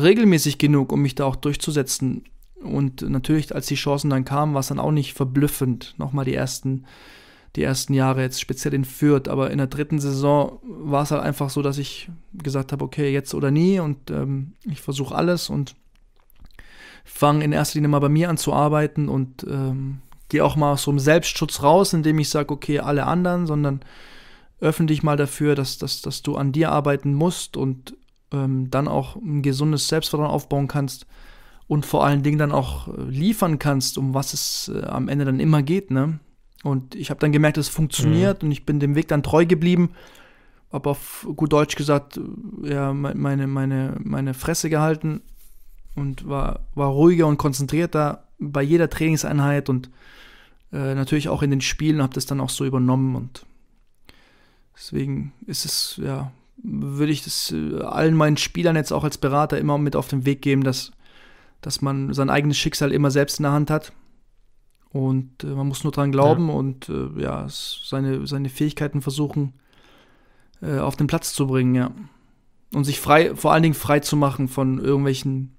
regelmäßig genug, um mich da auch durchzusetzen. Und natürlich, als die Chancen dann kamen, war es dann auch nicht verblüffend. Nochmal die ersten, die ersten Jahre, jetzt speziell in Fürth, aber in der dritten Saison war es halt einfach so, dass ich gesagt habe, okay, jetzt oder nie und ähm, ich versuche alles und fange in erster Linie mal bei mir an zu arbeiten und ähm, gehe auch mal aus so einem Selbstschutz raus, indem ich sage, okay, alle anderen, sondern öffne dich mal dafür, dass, dass, dass du an dir arbeiten musst und ähm, dann auch ein gesundes Selbstvertrauen aufbauen kannst und vor allen Dingen dann auch äh, liefern kannst, um was es äh, am Ende dann immer geht. Ne? Und ich habe dann gemerkt, es funktioniert mhm. und ich bin dem Weg dann treu geblieben, habe auf gut Deutsch gesagt, äh, ja, meine, meine, meine Fresse gehalten und war, war ruhiger und konzentrierter bei jeder Trainingseinheit und äh, natürlich auch in den Spielen, habe das dann auch so übernommen und deswegen ist es, ja, würde ich das äh, allen meinen Spielern jetzt auch als Berater immer mit auf den Weg geben, dass, dass man sein eigenes Schicksal immer selbst in der Hand hat. Und äh, man muss nur dran glauben ja. und äh, ja, seine, seine Fähigkeiten versuchen auf den Platz zu bringen, ja. Und sich frei, vor allen Dingen frei zu machen von irgendwelchen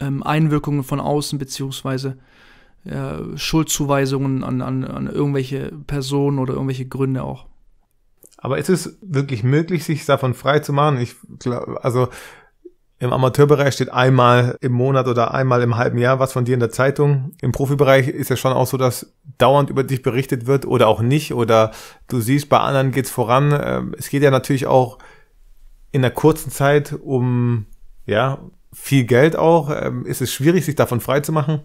ähm, Einwirkungen von außen, beziehungsweise äh, Schuldzuweisungen an, an, an irgendwelche Personen oder irgendwelche Gründe auch. Aber ist es wirklich möglich, sich davon frei zu machen? Ich glaube, also im Amateurbereich steht einmal im Monat oder einmal im halben Jahr was von dir in der Zeitung. Im Profibereich ist es schon auch so, dass dauernd über dich berichtet wird oder auch nicht. Oder du siehst, bei anderen geht's voran. Ähm, es geht ja natürlich auch in der kurzen Zeit um ja viel Geld auch. Ähm, ist es schwierig, sich davon frei zu machen?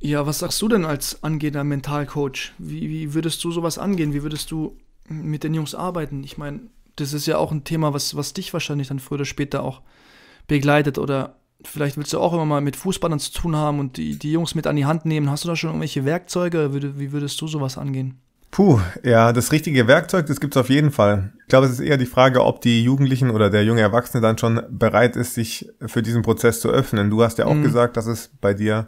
Ja, was sagst du denn als angehender Mentalcoach? Wie, wie würdest du sowas angehen? Wie würdest du mit den Jungs arbeiten? Ich meine, das ist ja auch ein Thema, was, was dich wahrscheinlich dann früher oder später auch begleitet oder vielleicht willst du auch immer mal mit Fußballern zu tun haben und die, die Jungs mit an die Hand nehmen. Hast du da schon irgendwelche Werkzeuge? Wie würdest du sowas angehen? Puh, ja, das richtige Werkzeug, das gibt es auf jeden Fall. Ich glaube, es ist eher die Frage, ob die Jugendlichen oder der junge Erwachsene dann schon bereit ist, sich für diesen Prozess zu öffnen. Du hast ja auch mhm. gesagt, dass es bei dir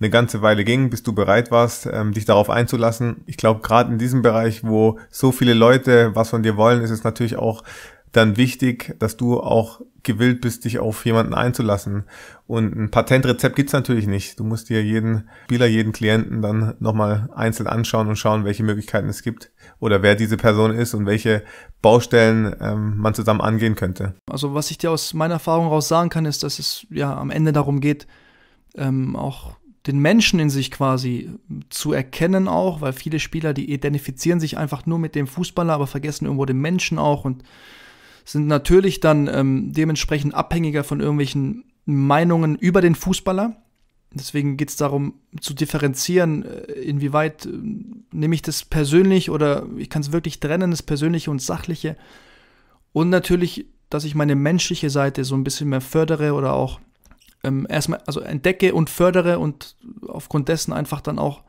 eine ganze Weile ging, bis du bereit warst, ähm, dich darauf einzulassen. Ich glaube, gerade in diesem Bereich, wo so viele Leute was von dir wollen, ist es natürlich auch dann wichtig, dass du auch gewillt bist, dich auf jemanden einzulassen. Und ein Patentrezept gibt's natürlich nicht. Du musst dir jeden Spieler, jeden Klienten dann nochmal einzeln anschauen und schauen, welche Möglichkeiten es gibt oder wer diese Person ist und welche Baustellen ähm, man zusammen angehen könnte. Also was ich dir aus meiner Erfahrung raus sagen kann, ist, dass es ja am Ende darum geht, ähm, auch den Menschen in sich quasi zu erkennen auch, weil viele Spieler, die identifizieren sich einfach nur mit dem Fußballer, aber vergessen irgendwo den Menschen auch und sind natürlich dann ähm, dementsprechend abhängiger von irgendwelchen Meinungen über den Fußballer. Deswegen geht es darum zu differenzieren, äh, inwieweit äh, nehme ich das persönlich oder ich kann es wirklich trennen, das Persönliche und Sachliche. Und natürlich, dass ich meine menschliche Seite so ein bisschen mehr fördere oder auch ähm, erstmal also entdecke und fördere und aufgrund dessen einfach dann auch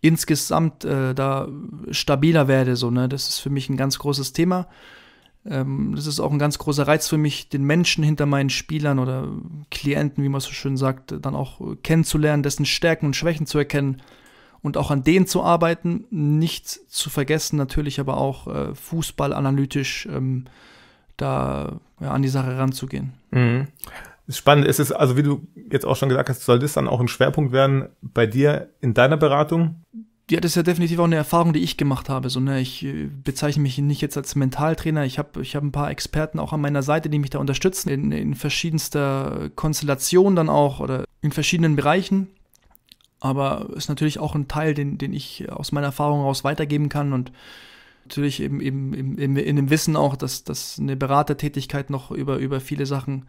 insgesamt äh, da stabiler werde. So, ne? Das ist für mich ein ganz großes Thema. Ähm, das ist auch ein ganz großer Reiz für mich, den Menschen hinter meinen Spielern oder Klienten, wie man so schön sagt, dann auch kennenzulernen, dessen Stärken und Schwächen zu erkennen und auch an denen zu arbeiten. Nicht zu vergessen natürlich aber auch äh, Fußball ähm, da ja, an die Sache ranzugehen. Mhm spannend. Spannende ist es, also wie du jetzt auch schon gesagt hast, soll das dann auch ein Schwerpunkt werden bei dir in deiner Beratung? ja, das ist ja definitiv auch eine Erfahrung, die ich gemacht habe. So, ne, ich äh, bezeichne mich nicht jetzt als Mentaltrainer. Ich habe ich hab ein paar Experten auch an meiner Seite, die mich da unterstützen, in, in verschiedenster Konstellation dann auch oder in verschiedenen Bereichen. Aber es ist natürlich auch ein Teil, den, den ich aus meiner Erfahrung heraus weitergeben kann und natürlich eben, eben, eben in dem Wissen auch, dass, dass eine Beratertätigkeit noch über, über viele Sachen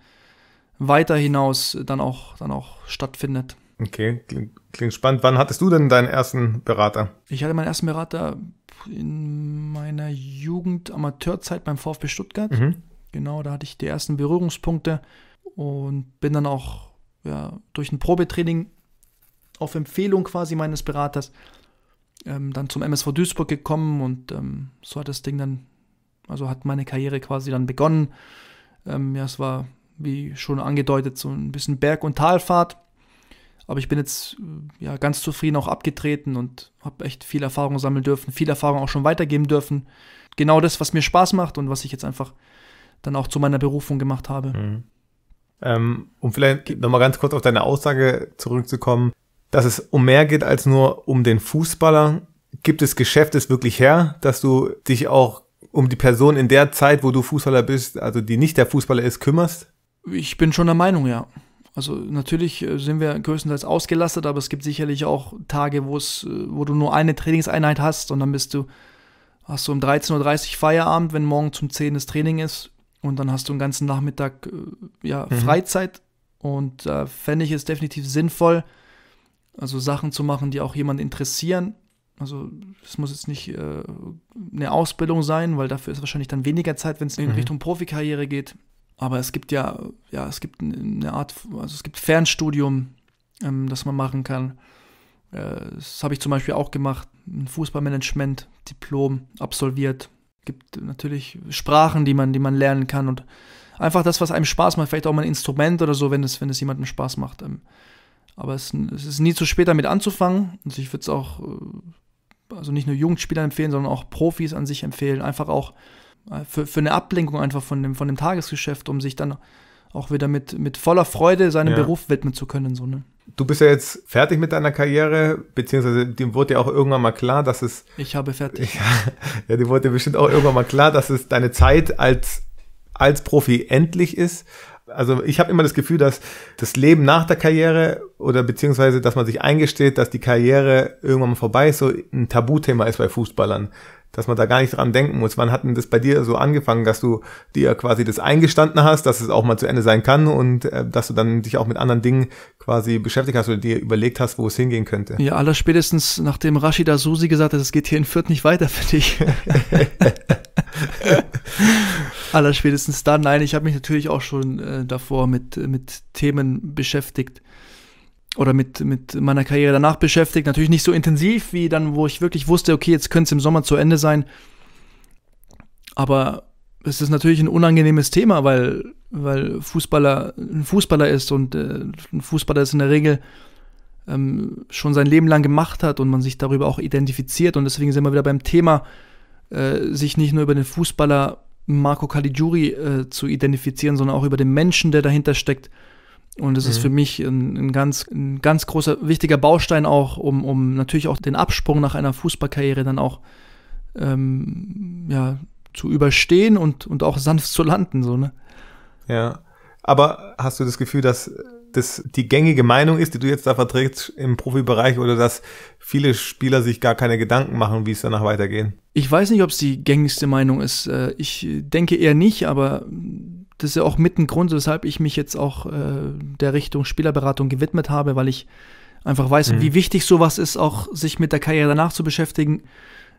weiter hinaus dann auch, dann auch stattfindet. Okay, klingt, klingt spannend. Wann hattest du denn deinen ersten Berater? Ich hatte meinen ersten Berater in meiner Jugend-Amateurzeit beim VfB Stuttgart. Mhm. Genau, da hatte ich die ersten Berührungspunkte und bin dann auch ja, durch ein Probetraining auf Empfehlung quasi meines Beraters ähm, dann zum MSV Duisburg gekommen und ähm, so hat das Ding dann, also hat meine Karriere quasi dann begonnen. Ähm, ja, es war wie schon angedeutet, so ein bisschen Berg- und Talfahrt. Aber ich bin jetzt äh, ja, ganz zufrieden auch abgetreten und habe echt viel Erfahrung sammeln dürfen, viel Erfahrung auch schon weitergeben dürfen. Genau das, was mir Spaß macht und was ich jetzt einfach dann auch zu meiner Berufung gemacht habe. Mhm. Ähm, um vielleicht nochmal ganz kurz auf deine Aussage zurückzukommen, dass es um mehr geht als nur um den Fußballer. Gibt es Geschäft es wirklich her, dass du dich auch um die Person in der Zeit, wo du Fußballer bist, also die nicht der Fußballer ist, kümmerst? Ich bin schon der Meinung, ja. Also natürlich äh, sind wir größtenteils ausgelastet, aber es gibt sicherlich auch Tage, wo es, äh, wo du nur eine Trainingseinheit hast und dann bist du, hast du um 13.30 Uhr Feierabend, wenn morgen zum 10 das Training ist und dann hast du einen ganzen Nachmittag äh, ja, mhm. Freizeit und da äh, fände ich es definitiv sinnvoll, also Sachen zu machen, die auch jemanden interessieren. Also es muss jetzt nicht äh, eine Ausbildung sein, weil dafür ist wahrscheinlich dann weniger Zeit, wenn es in mhm. Richtung Profikarriere geht. Aber es gibt ja, ja, es gibt eine Art, also es gibt Fernstudium, ähm, das man machen kann. Äh, das habe ich zum Beispiel auch gemacht, ein Fußballmanagement-Diplom absolviert. Es Gibt natürlich Sprachen, die man, die man lernen kann und einfach das, was einem Spaß macht, vielleicht auch mal ein Instrument oder so, wenn es, wenn es jemandem Spaß macht. Ähm, aber es, es, ist nie zu spät, damit anzufangen. Also ich würde es auch, äh, also nicht nur Jugendspieler empfehlen, sondern auch Profis an sich empfehlen. Einfach auch äh, für, für eine Ablenkung einfach von dem, von dem Tagesgeschäft, um sich dann auch wieder mit, mit voller Freude seinem ja. Beruf widmen zu können. So, ne? Du bist ja jetzt fertig mit deiner Karriere, beziehungsweise dem wurde ja auch irgendwann mal klar, dass es. Ich habe fertig. Ja, [LAUGHS] ja dir wurde bestimmt auch irgendwann mal klar, dass es deine Zeit als, als Profi endlich ist. Also ich habe immer das Gefühl, dass das Leben nach der Karriere oder beziehungsweise, dass man sich eingesteht, dass die Karriere irgendwann mal vorbei ist, so ein Tabuthema ist bei Fußballern dass man da gar nicht dran denken muss. Wann hat denn das bei dir so angefangen, dass du dir quasi das eingestanden hast, dass es auch mal zu Ende sein kann und äh, dass du dann dich auch mit anderen Dingen quasi beschäftigt hast oder dir überlegt hast, wo es hingehen könnte? Ja, aller spätestens nachdem Rashida Susi gesagt hat, es geht hier in Fürth nicht weiter [LAUGHS] für dich. [LAUGHS] aller spätestens dann, nein, ich habe mich natürlich auch schon äh, davor mit, mit Themen beschäftigt, oder mit, mit meiner Karriere danach beschäftigt. Natürlich nicht so intensiv wie dann, wo ich wirklich wusste, okay, jetzt könnte es im Sommer zu Ende sein. Aber es ist natürlich ein unangenehmes Thema, weil, weil Fußballer ein Fußballer ist und äh, ein Fußballer ist in der Regel ähm, schon sein Leben lang gemacht hat und man sich darüber auch identifiziert. Und deswegen sind wir wieder beim Thema, äh, sich nicht nur über den Fußballer Marco Caligiuri äh, zu identifizieren, sondern auch über den Menschen, der dahinter steckt und es mhm. ist für mich ein, ein, ganz, ein ganz großer, wichtiger Baustein auch, um, um natürlich auch den Absprung nach einer Fußballkarriere dann auch ähm, ja, zu überstehen und, und auch sanft zu landen. So, ne? Ja, aber hast du das Gefühl, dass das die gängige Meinung ist, die du jetzt da verträgst im Profibereich oder dass viele Spieler sich gar keine Gedanken machen, wie es danach weitergeht? Ich weiß nicht, ob es die gängigste Meinung ist. Äh, ich denke eher nicht, aber das ist ja auch mit ein Grund, weshalb ich mich jetzt auch äh, der Richtung Spielerberatung gewidmet habe, weil ich einfach weiß, mhm. wie wichtig sowas ist, auch sich mit der Karriere danach zu beschäftigen,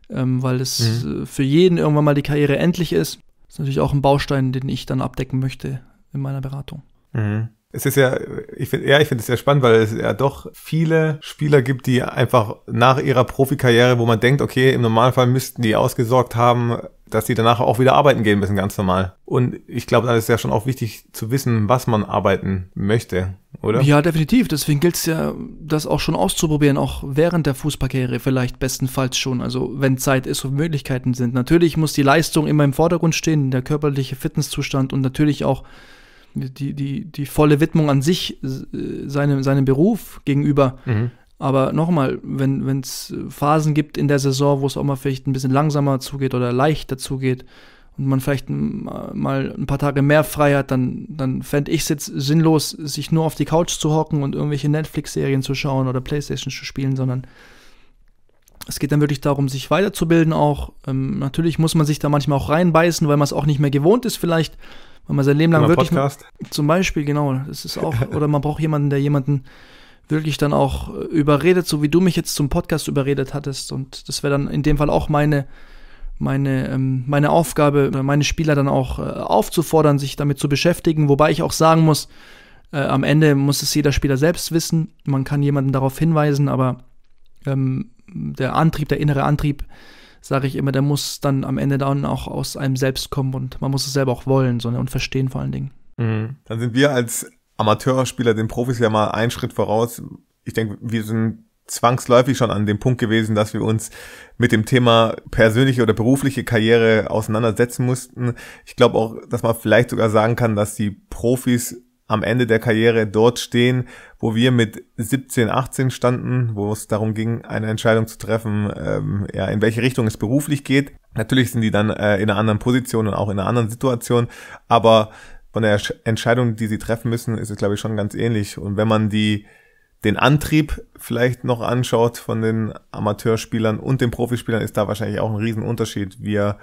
ähm, weil es mhm. Äh, für jeden irgendwann mal die Karriere endlich ist. Das ist natürlich auch ein Baustein, den ich dann abdecken möchte in meiner Beratung. Mhm. Es ist ja, ich finde, ja, ich finde es sehr spannend, weil es ja doch viele Spieler gibt, die einfach nach ihrer Profikarriere, wo man denkt, okay, im Normalfall müssten die ausgesorgt haben, dass die danach auch wieder arbeiten gehen müssen, ganz normal. Und ich glaube, da ist ja schon auch wichtig zu wissen, was man arbeiten möchte, oder? Ja, definitiv. Deswegen gilt es ja, das auch schon auszuprobieren, auch während der Fußballkarriere vielleicht bestenfalls schon. Also wenn Zeit ist und Möglichkeiten sind. Natürlich muss die Leistung immer im Vordergrund stehen, der körperliche Fitnesszustand und natürlich auch die, die, die volle Widmung an sich, äh, seinem, seinem Beruf gegenüber. Mhm. Aber nochmal, wenn es äh, Phasen gibt in der Saison, wo es auch mal vielleicht ein bisschen langsamer zugeht oder leichter zugeht und man vielleicht mal ein paar Tage mehr frei hat, dann, dann fände ich es jetzt sinnlos, sich nur auf die Couch zu hocken und irgendwelche Netflix-Serien zu schauen oder Playstation zu spielen, sondern es geht dann wirklich darum, sich weiterzubilden auch. Ähm, natürlich muss man sich da manchmal auch reinbeißen, weil man es auch nicht mehr gewohnt ist vielleicht, weil man sein Leben lang wirklich... Podcast. Zum Beispiel, genau, das ist auch... [LAUGHS] oder man braucht jemanden, der jemanden wirklich dann auch äh, überredet, so wie du mich jetzt zum Podcast überredet hattest. Und das wäre dann in dem Fall auch meine, meine, ähm, meine Aufgabe, äh, meine Spieler dann auch äh, aufzufordern, sich damit zu beschäftigen. Wobei ich auch sagen muss, äh, am Ende muss es jeder Spieler selbst wissen. Man kann jemanden darauf hinweisen, aber ähm, der Antrieb, der innere Antrieb, sage ich immer, der muss dann am Ende dann auch aus einem selbst kommen und man muss es selber auch wollen so, und verstehen vor allen Dingen. Mhm. Dann sind wir als Amateurspieler den Profis ja mal einen Schritt voraus. Ich denke, wir sind zwangsläufig schon an dem Punkt gewesen, dass wir uns mit dem Thema persönliche oder berufliche Karriere auseinandersetzen mussten. Ich glaube auch, dass man vielleicht sogar sagen kann, dass die Profis am Ende der Karriere dort stehen, wo wir mit 17, 18 standen, wo es darum ging, eine Entscheidung zu treffen, ähm, ja, in welche Richtung es beruflich geht. Natürlich sind die dann äh, in einer anderen Position und auch in einer anderen Situation, aber von der Entscheidung, die sie treffen müssen, ist es, glaube ich, schon ganz ähnlich. Und wenn man die, den Antrieb vielleicht noch anschaut von den Amateurspielern und den Profispielern, ist da wahrscheinlich auch ein Riesenunterschied. Wir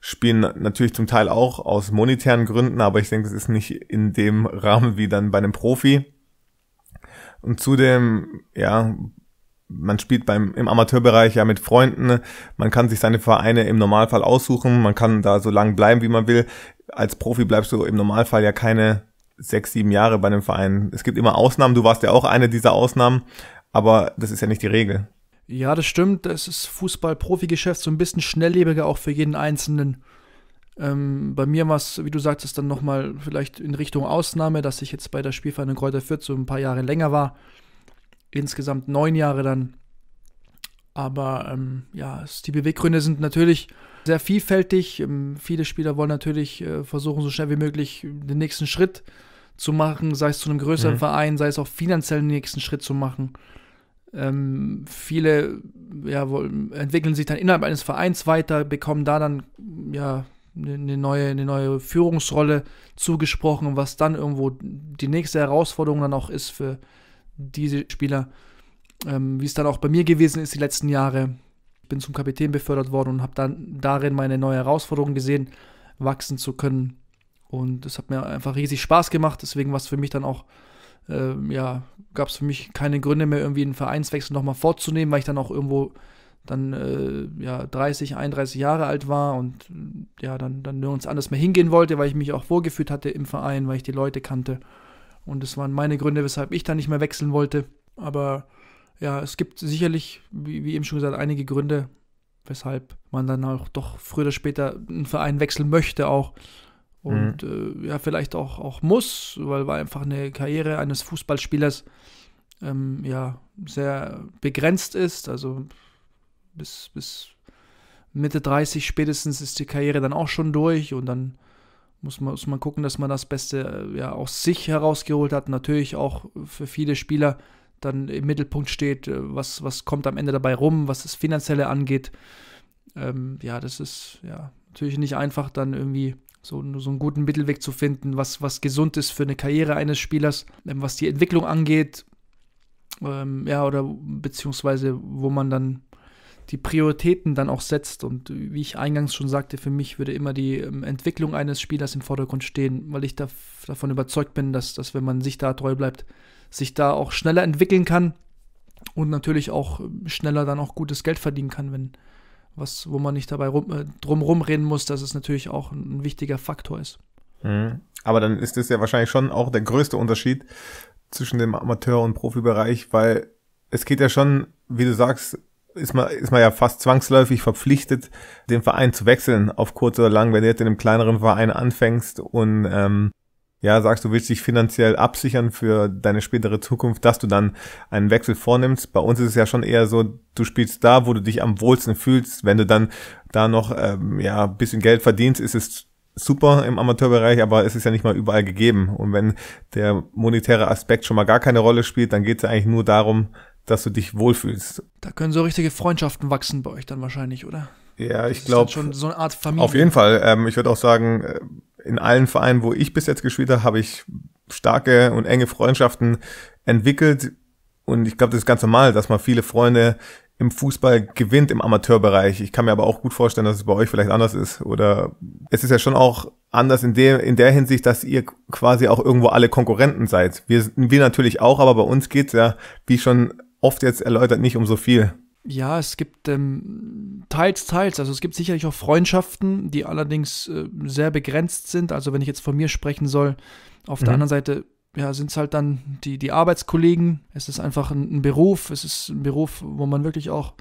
spielen natürlich zum Teil auch aus monetären Gründen, aber ich denke, es ist nicht in dem Rahmen wie dann bei einem Profi. Und zudem, ja, man spielt beim, im Amateurbereich ja mit Freunden, man kann sich seine Vereine im Normalfall aussuchen, man kann da so lange bleiben, wie man will. Als Profi bleibst du im Normalfall ja keine sechs, sieben Jahre bei einem Verein. Es gibt immer Ausnahmen, du warst ja auch eine dieser Ausnahmen, aber das ist ja nicht die Regel. Ja, das stimmt. Das ist Fußball-Profi-Geschäft so ein bisschen schnelllebiger auch für jeden Einzelnen. Ähm, bei mir war es, wie du sagtest, dann nochmal vielleicht in Richtung Ausnahme, dass ich jetzt bei der Spielvereinigung Kräuter Fürth so ein paar Jahre länger war insgesamt neun Jahre dann. Aber ähm, ja, die Beweggründe sind natürlich sehr vielfältig. Ähm, viele Spieler wollen natürlich äh, versuchen, so schnell wie möglich den nächsten Schritt zu machen, sei es zu einem größeren mhm. Verein, sei es auch finanziell den nächsten Schritt zu machen. Ähm, viele ja, wollen, entwickeln sich dann innerhalb eines Vereins weiter, bekommen da dann ja eine ne neue, eine neue Führungsrolle zugesprochen, was dann irgendwo die nächste Herausforderung dann auch ist für, diese Spieler, ähm, wie es dann auch bei mir gewesen ist die letzten Jahre. Ich bin zum Kapitän befördert worden und habe dann darin meine neue Herausforderung gesehen, wachsen zu können. Und das hat mir einfach riesig Spaß gemacht. Deswegen war es für mich dann auch, äh, ja, gab es für mich keine Gründe mehr, irgendwie einen Vereinswechsel nochmal vorzunehmen, weil ich dann auch irgendwo dann äh, ja 30, 31 Jahre alt war und ja, dann, dann nirgends anders mehr hingehen wollte, weil ich mich auch vorgeführt hatte im Verein, weil ich die Leute kannte. Und das waren meine Gründe, weshalb ich dann nicht mehr wechseln wollte. Aber ja, es gibt sicherlich, wie, wie eben schon gesagt, einige Gründe, weshalb man dann auch doch früher oder später einen Verein wechseln möchte auch. Und mhm. äh, ja, vielleicht auch, auch muss, weil war einfach eine Karriere eines Fußballspielers ähm, ja sehr begrenzt ist. Also bis, bis Mitte 30 spätestens ist die Karriere dann auch schon durch und dann muss man, muss man gucken, dass man das Beste äh, ja, aus sich herausgeholt hat. Natürlich auch für viele Spieler dann im Mittelpunkt steht, äh, was, was kommt am Ende dabei rum, was das Finanzielle angeht. Ähm, ja, das ist ja natürlich nicht einfach, dann irgendwie so, so einen guten Mittelweg zu finden, was, was gesund ist für eine Karriere eines Spielers, ähm, was die Entwicklung angeht. Ähm, ja, oder beziehungsweise wo man dann die Prioritäten dann auch setzt. Und wie ich eingangs schon sagte, für mich würde immer die ähm, Entwicklung eines Spielers im Vordergrund stehen, weil ich da, davon überzeugt bin, dass, dass wenn man sich da treu bleibt, sich da auch schneller entwickeln kann und natürlich auch ähm, schneller dann auch gutes Geld verdienen kann, wenn was, wo man nicht dabei rum, äh, drum rumreden muss, dass es natürlich auch ein wichtiger Faktor ist. Mhm. Aber dann ist das ja wahrscheinlich schon auch der größte Unterschied zwischen dem Amateur- und Profibereich, weil es geht ja schon, wie du sagst, ist man, ist man ja fast zwangsläufig verpflichtet, den Verein zu wechseln, auf kurz oder lang, wenn du jetzt in einem kleineren Verein anfängst und ähm, ja, sagst du willst dich finanziell absichern für deine spätere Zukunft, dass du dann einen Wechsel vornimmst. Bei uns ist es ja schon eher so, du spielst da, wo du dich am wohlsten fühlst. Wenn du dann da noch ähm, ja bisschen Geld verdienst, ist es super im Amateurbereich, aber es ist ja nicht mal überall gegeben. Und wenn der monetäre Aspekt schon mal gar keine Rolle spielt, dann geht es ja eigentlich nur darum, dass du dich wohlfühlst. Da können so richtige Freundschaften wachsen bei euch dann wahrscheinlich, oder? Ja, ich glaube. schon so eine Art Familie. Auf jeden Fall. Ähm, ich würde auch sagen, äh, in allen Vereinen, wo ich bis jetzt gespielt habe, habe ich starke und enge Freundschaften entwickelt. Und ich glaube, das ist ganz normal, dass man viele Freunde im Fußball gewinnt im Amateurbereich. Ich kann mir aber auch gut vorstellen, dass es bei euch vielleicht anders ist. Oder es ist ja schon auch anders in der, in der Hinsicht, dass ihr quasi auch irgendwo alle Konkurrenten seid. Wir, wir natürlich auch, aber bei uns geht's ja, wie schon oft jetzt erläutert nicht um so viel. Ja, es gibt ähm, teils, teils. Also es gibt sicherlich auch Freundschaften, die allerdings äh, sehr begrenzt sind. Also wenn ich jetzt von mir sprechen soll, auf mhm. der anderen Seite ja, sind es halt dann die, die Arbeitskollegen. Es ist einfach ein, ein, Beruf. Es ist ein Beruf, wo man wirklich auch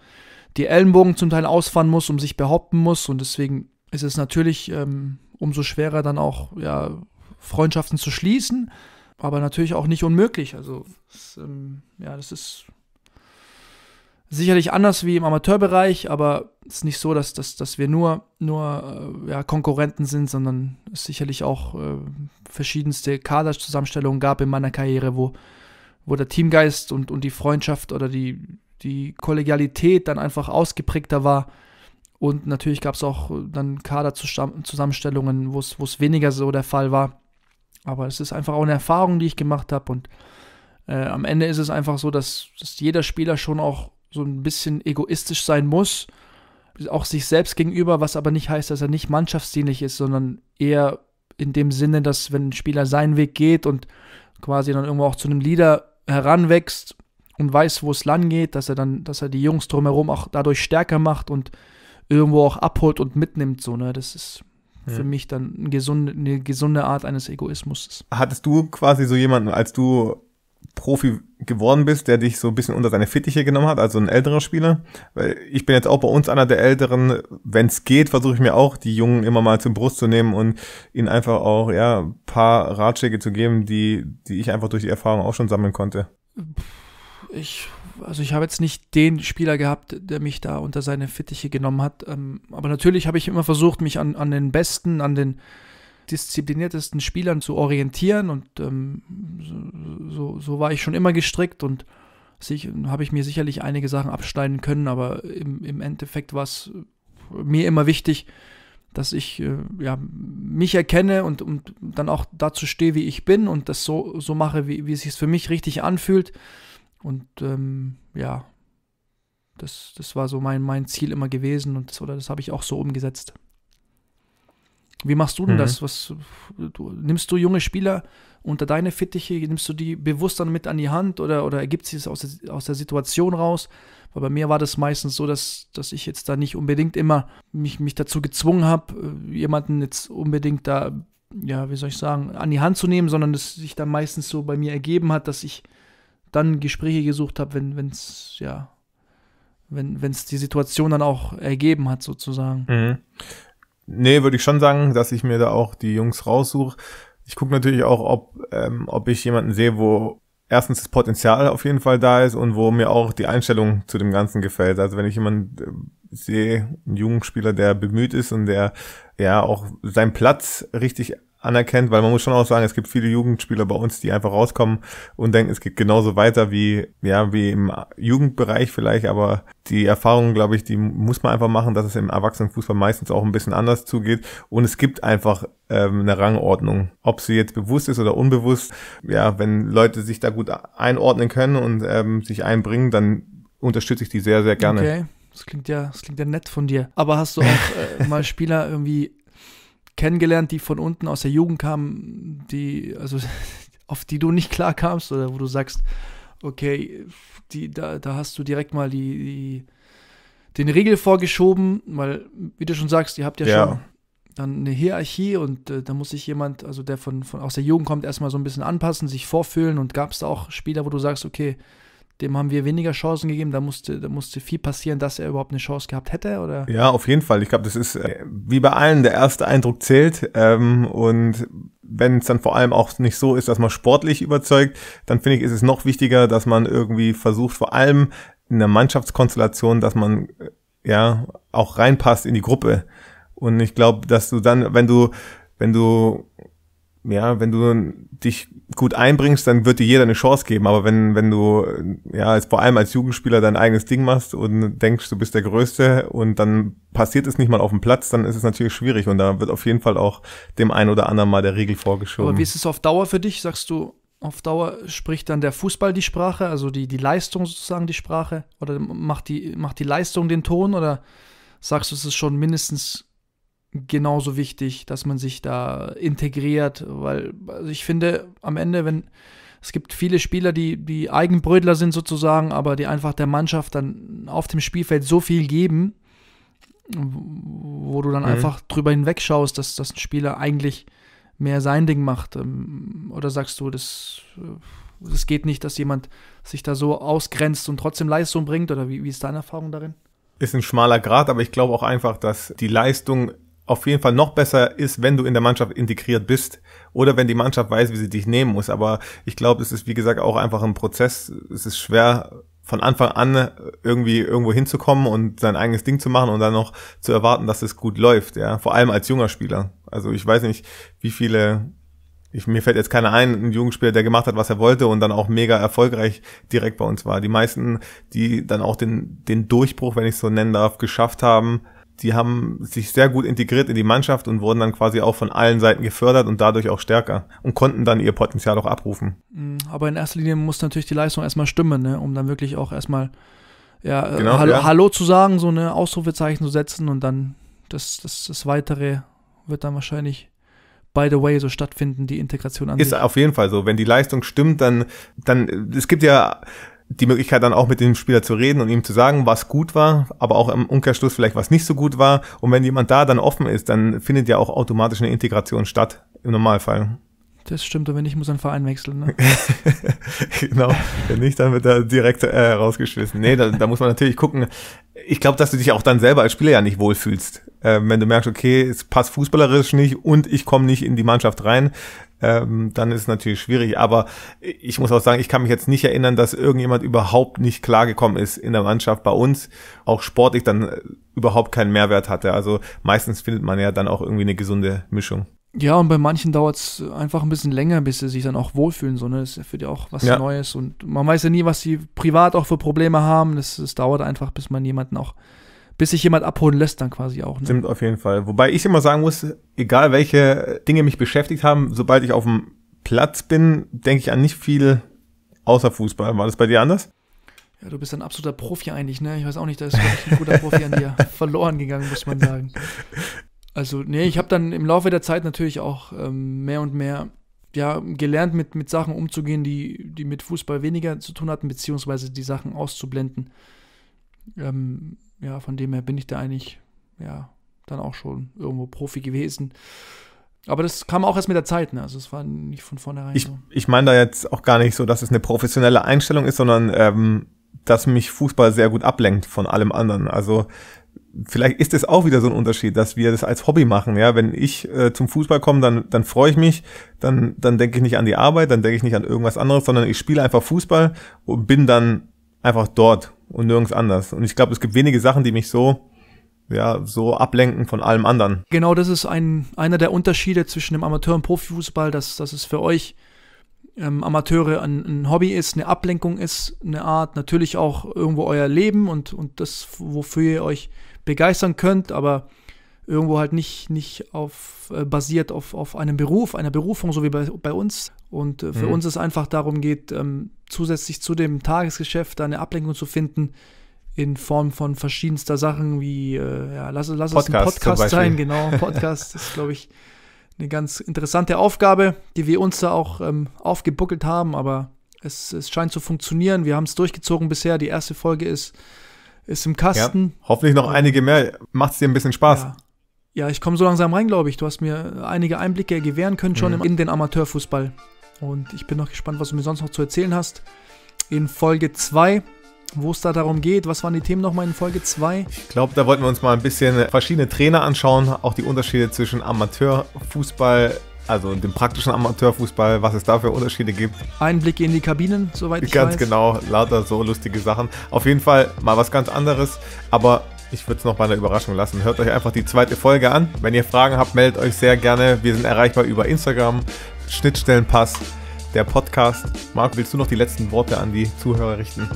die Ellenbogen zum Teil ausfahren muss, um sich behaupten muss. Und deswegen ist es natürlich ähm, umso schwerer dann auch ja, Freundschaften zu schließen. Aber natürlich auch nicht unmöglich. Also das, ähm, ja, das ist Sicherlich anders wie im Amateurbereich, aber es ist nicht so, dass, dass, dass wir nur, nur äh, ja, Konkurrenten sind, sondern es sicherlich auch äh, verschiedenste Kaderzusammenstellungen gab in meiner Karriere, wo, wo der Teamgeist und, und die Freundschaft oder die, die Kollegialität dann einfach ausgeprägter war. Und natürlich gab es auch dann Kaderzusammenstellungen, wo es weniger so der Fall war. Aber es ist einfach auch eine Erfahrung, die ich gemacht habe. Und äh, am Ende ist es einfach so, dass, dass jeder Spieler schon auch so ein bisschen egoistisch sein muss, auch sich selbst gegenüber, was aber nicht heißt, dass er nicht mannschaftsdienlich ist, sondern eher in dem Sinne, dass wenn ein Spieler seinen Weg geht und quasi dann irgendwo auch zu einem Leader heranwächst und weiß, wo es lang geht, dass er dann, dass er die Jungs drumherum auch dadurch stärker macht und irgendwo auch abholt und mitnimmt, so, ne? Das ist ja. für mich dann eine gesunde, eine gesunde Art eines Egoismus. Hattest du quasi so jemanden, als du Profi geworden bist, der dich so ein bisschen unter seine Fittiche genommen hat, also ein älterer Spieler. Weil ich bin jetzt auch bei uns einer der Älteren. Wenn es geht, versuche ich mir auch die Jungen immer mal zum Brust zu nehmen und ihnen einfach auch ja ein paar Ratschläge zu geben, die die ich einfach durch die Erfahrung auch schon sammeln konnte. Ich also ich habe jetzt nicht den Spieler gehabt, der mich da unter seine Fittiche genommen hat, ähm, aber natürlich habe ich immer versucht, mich an an den Besten, an den diszipliniertesten Spielern zu orientieren und ähm, so, so, war ich schon immer gestrickt und habe ich mir sicherlich einige Sachen absteigen können, aber im, im Endeffekt war es äh, mir immer wichtig, dass ich äh, ja, mich erkenne und, und dann auch dazu stehe, wie ich bin und das so, so mache, wie, wie es sich für mich richtig anfühlt. Und ähm, ja, das, das war so mein, mein Ziel immer gewesen und das, das habe ich auch so umgesetzt. Wie machst du denn mhm. das? Was, du, nimmst du junge Spieler unter deine Fittiche? Nimmst du die bewusst dann mit an die Hand oder, oder ergibt sich das aus, der, aus der Situation raus? Weil bei mir war das meistens so, dass, dass ich jetzt da nicht unbedingt immer mich, mich dazu gezwungen habe, äh, jemanden jetzt unbedingt da, ja, wie soll ich sagen, an die Hand zu nehmen, sondern dass sich dann meistens so bei mir ergeben hat, dass ich dann Gespräche gesucht habe, wenn es, ja, wenn es die Situation dann auch ergeben hat, sozusagen. Mhm. Nee, würde ich schon sagen, dass ich mir da auch die Jungs raussuche. Ich gucke natürlich auch, ob, ähm, ob ich jemanden sehe, wo erstens das Potenzial auf jeden Fall da ist und wo mir auch die Einstellung zu dem Ganzen gefällt. Also wenn ich jemanden äh, sehe, einen jungen der bemüht ist und der ja auch seinen Platz richtig anerkennt, weil man muss schon auch sagen, es gibt viele Jugendspieler bei uns, die einfach rauskommen und denken, es geht genauso weiter wie, ja, wie im Jugendbereich vielleicht, aber die Erfahrung, glaube ich, die muss man einfach machen, dass es im Erwachsenenfußball meistens auch ein bisschen anders zugeht und es gibt einfach ähm, eine Rangordnung. Ob sie jetzt bewusst ist oder unbewusst, ja, wenn Leute sich da gut einordnen können und ähm, sich einbringen, dann unterstütze ich die sehr, sehr gerne. Okay. Das klingt ja, das klingt ja nett von dir. Aber hast du auch [LAUGHS] äh, mal Spieler irgendwie kennengelernt, die von unten aus der Jugend kamen, die, also [LAUGHS] auf die du nicht klar kamst oder wo du sagst, okay, die, da, da hast du direkt mal die, die den Riegel vorgeschoben, weil, wie du schon sagst, ihr habt ja, ja. schon dann eine Hierarchie und äh, da muss sich jemand, also der von, von aus der Jugend kommt, erstmal so ein bisschen anpassen, sich vorfühlen und gab es da auch Spieler, wo du sagst, okay, dem haben wir weniger Chancen gegeben. Da musste, da musste viel passieren, dass er überhaupt eine Chance gehabt hätte, oder? Ja, auf jeden Fall. Ich glaube, das ist äh, wie bei allen, der erste Eindruck zählt. Ähm, und wenn es dann vor allem auch nicht so ist, dass man sportlich überzeugt, dann finde ich, ist es noch wichtiger, dass man irgendwie versucht, vor allem in der Mannschaftskonstellation, dass man äh, ja auch reinpasst in die Gruppe. Und ich glaube, dass du dann, wenn du, wenn du ja, wenn du dich gut einbringst, dann wird dir jeder eine Chance geben. Aber wenn, wenn du, äh, ja, als, vor allem als Jugendspieler dein eigenes Ding machst und denkst, du bist der Größte und dann passiert es nicht mal auf dem Platz, dann ist es natürlich schwierig. Und da wird auf jeden Fall auch dem einen oder anderen mal der Regel vorgeschoben. Aber wie ist es auf Dauer für dich? Sagst du, auf Dauer spricht dann der Fußball die Sprache, also die, die Leistung sozusagen die Sprache? Oder macht die, macht die Leistung den Ton? Oder sagst du, es ist schon mindestens genauso wichtig, dass man sich da integriert, weil also ich finde, am Ende, wenn es gibt viele Spieler, die, die Eigenbrötler sind sozusagen, aber die einfach der Mannschaft dann auf dem Spielfeld so viel geben, wo du dann mhm. einfach drüber hinwegschaust, dass, dass ein Spieler eigentlich mehr sein Ding macht. Ähm, oder sagst du, das, das äh, geht nicht, dass jemand sich da so ausgrenzt und trotzdem Leistung bringt? Oder wie, wie ist deine Erfahrung darin? Ist ein schmaler Grad, aber ich glaube auch einfach, dass die Leistung auf jeden Fall noch besser ist, wenn du in der Mannschaft integriert bist oder wenn die Mannschaft weiß, wie sie dich nehmen muss. Aber ich glaube, es ist wie gesagt auch einfach ein Prozess. Es ist schwer von Anfang an äh, irgendwie irgendwo hinzukommen und sein eigenes Ding zu machen und dann noch zu erwarten, dass es gut läuft. Ja, vor allem als junger Spieler. Also ich weiß nicht, wie viele ich, mir fällt jetzt keiner ein, ein Jugendspieler, der gemacht hat, was er wollte und dann auch mega erfolgreich direkt bei uns war. Die meisten, die dann auch den, den Durchbruch, wenn ich es so nennen darf, geschafft haben, die haben sich sehr gut integriert in die Mannschaft und wurden dann quasi auch von allen Seiten gefördert und dadurch auch stärker und konnten dann ihr Potenzial auch abrufen. Mhm, aber in erster Linie muss natürlich die Leistung erstmal stimmen, ne? um dann wirklich auch erstmal ja, äh, genau, Hallo, ja. Hallo zu sagen, so eine Ausrufezeichen zu setzen und dann das, das, das Weitere wird dann wahrscheinlich by the way so stattfinden, die Integration an Ist sich. auf jeden Fall so. Wenn die Leistung stimmt, dann, dann, es gibt ja die Möglichkeit dann auch mit dem Spieler zu reden und ihm zu sagen, was gut war, aber auch im Umkehrschluss vielleicht was nicht so gut war. Und wenn jemand da dann offen ist, dann findet ja auch automatisch eine Integration statt im Normalfall. Das stimmt, aber wenn nicht, muss ein Verein wechseln. Ne? [LAUGHS] genau, wenn nicht, dann wird er direkt äh, rausgeschmissen. Nee, da, da muss man natürlich gucken. Ich glaube, dass du dich auch dann selber als Spieler ja nicht wohlfühlst. Äh, wenn du merkst, okay, es passt fußballerisch nicht und ich komme nicht in die Mannschaft rein, ähm, dann ist es natürlich schwierig. Aber ich muss auch sagen, ich kann mich jetzt nicht erinnern, dass irgendjemand überhaupt nicht klargekommen ist in der Mannschaft bei uns, auch sportlich dann äh, überhaupt keinen Mehrwert hatte. Also meistens findet man ja dann auch irgendwie eine gesunde Mischung. Ja, und bei manchen dauert es einfach ein bisschen länger, bis sie sich dann auch wohlfühlen. So, ne? Das ist ja für die auch was ja. Neues. Und man weiß ja nie, was sie privat auch für Probleme haben. Es dauert einfach, bis man jemanden auch bis sich jemand abholen lässt, dann quasi auch. Ne? Stimmt auf jeden Fall. Wobei ich immer sagen muss, egal welche Dinge mich beschäftigt haben, sobald ich auf dem Platz bin, denke ich an nicht viel außer Fußball. War das bei dir anders? Ja, du bist ein absoluter Profi eigentlich, ne? Ich weiß auch nicht, da ist ein guter Profi an dir [LAUGHS] verloren gegangen, muss man sagen. Also, nee, ich habe dann im Laufe der Zeit natürlich auch ähm, mehr und mehr ja, gelernt, mit, mit Sachen umzugehen, die, die mit Fußball weniger zu tun hatten, beziehungsweise die Sachen auszublenden. Ähm, ja, von dem her bin ich da eigentlich, ja, dann auch schon irgendwo Profi gewesen. Aber das kam auch erst mit der Zeit, ne? Also es war nicht von vornherein ich, so. Ich meine da jetzt auch gar nicht so, dass es eine professionelle Einstellung ist, sondern ähm, dass mich Fußball sehr gut ablenkt von allem anderen. Also vielleicht ist es auch wieder so ein Unterschied, dass wir das als Hobby machen. Ja, wenn ich äh, zum Fußball komme, dann dann freue ich mich, dann dann denke ich nicht an die Arbeit, dann denke ich nicht an irgendwas anderes, sondern ich spiele einfach Fußball und bin dann einfach dort und nirgends anders. Und ich glaube, es gibt wenige Sachen, die mich so ja, so ablenken von allem anderen. Genau, das ist ein, einer der Unterschiede zwischen dem Amateur- und Profifußball, dass, dass es für euch ähm, Amateure ein, ein, Hobby ist, eine Ablenkung ist, eine Art, natürlich auch irgendwo euer Leben und, und das, wofür ihr euch begeistern könnt, aber irgendwo halt nicht, nicht auf, äh, basiert auf, auf einem Beruf, einer Berufung, so wie bei, bei uns. Und äh, für mhm. uns es einfach darum geht, ähm, zusätzlich zu dem Tagesgeschäft eine Ablenkung zu finden in Form von verschiedenster Sachen wie, äh, ja, lass, lass Podcast, es ein Podcast sein, genau. [LAUGHS] Podcast ist, glaube ich, eine ganz interessante Aufgabe, die wir uns da auch ähm, aufgebuckelt haben, aber es, es scheint zu funktionieren. Wir haben es durchgezogen bisher. Die erste Folge ist, ist im Kasten. Ja, hoffentlich noch einige mehr. Macht es dir ein bisschen Spaß. Ja. Ja, ich komme so langsam rein, glaube ich. Du hast mir einige Einblicke gewähren können schon mhm. in den Amateurfußball. Und ich bin noch gespannt, was du mir sonst noch zu erzählen hast. In Folge 2 wo es da darum geht. Was waren die Themen nochmal in Folge 2? Ich glaube, da wollten wir uns mal ein bisschen verschiedene Trainer anschauen, auch die Unterschiede zwischen Amateurfußball, also dem praktischen Amateurfußball, was es da für Unterschiede gibt. Einblicke in die Kabinen, soweit ich Ganz weiß. genau, lauter so lustige Sachen. Auf jeden Fall mal was ganz anderes, aber ich würde es noch bei einer Überraschung lassen. Hört euch einfach die zweite Folge an. Wenn ihr Fragen habt, meldet euch sehr gerne. Wir sind erreichbar über Instagram, Schnittstellenpass, der Podcast. Marc, willst du noch die letzten Worte an die Zuhörer richten?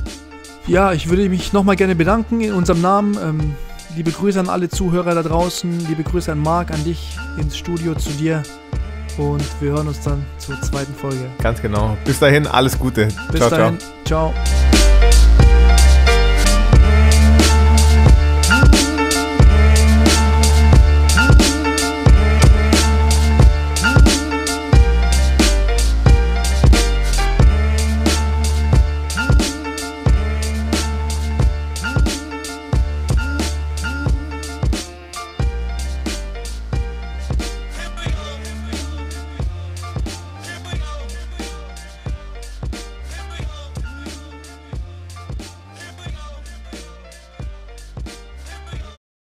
Ja, ich würde mich nochmal gerne bedanken in unserem Namen. Ähm, liebe Grüße an alle Zuhörer da draußen. Liebe Grüße an Marc, an dich ins Studio, zu dir. Und wir hören uns dann zur zweiten Folge. Ganz genau. Bis dahin, alles Gute. Bis ciao, dahin. Ciao. ciao.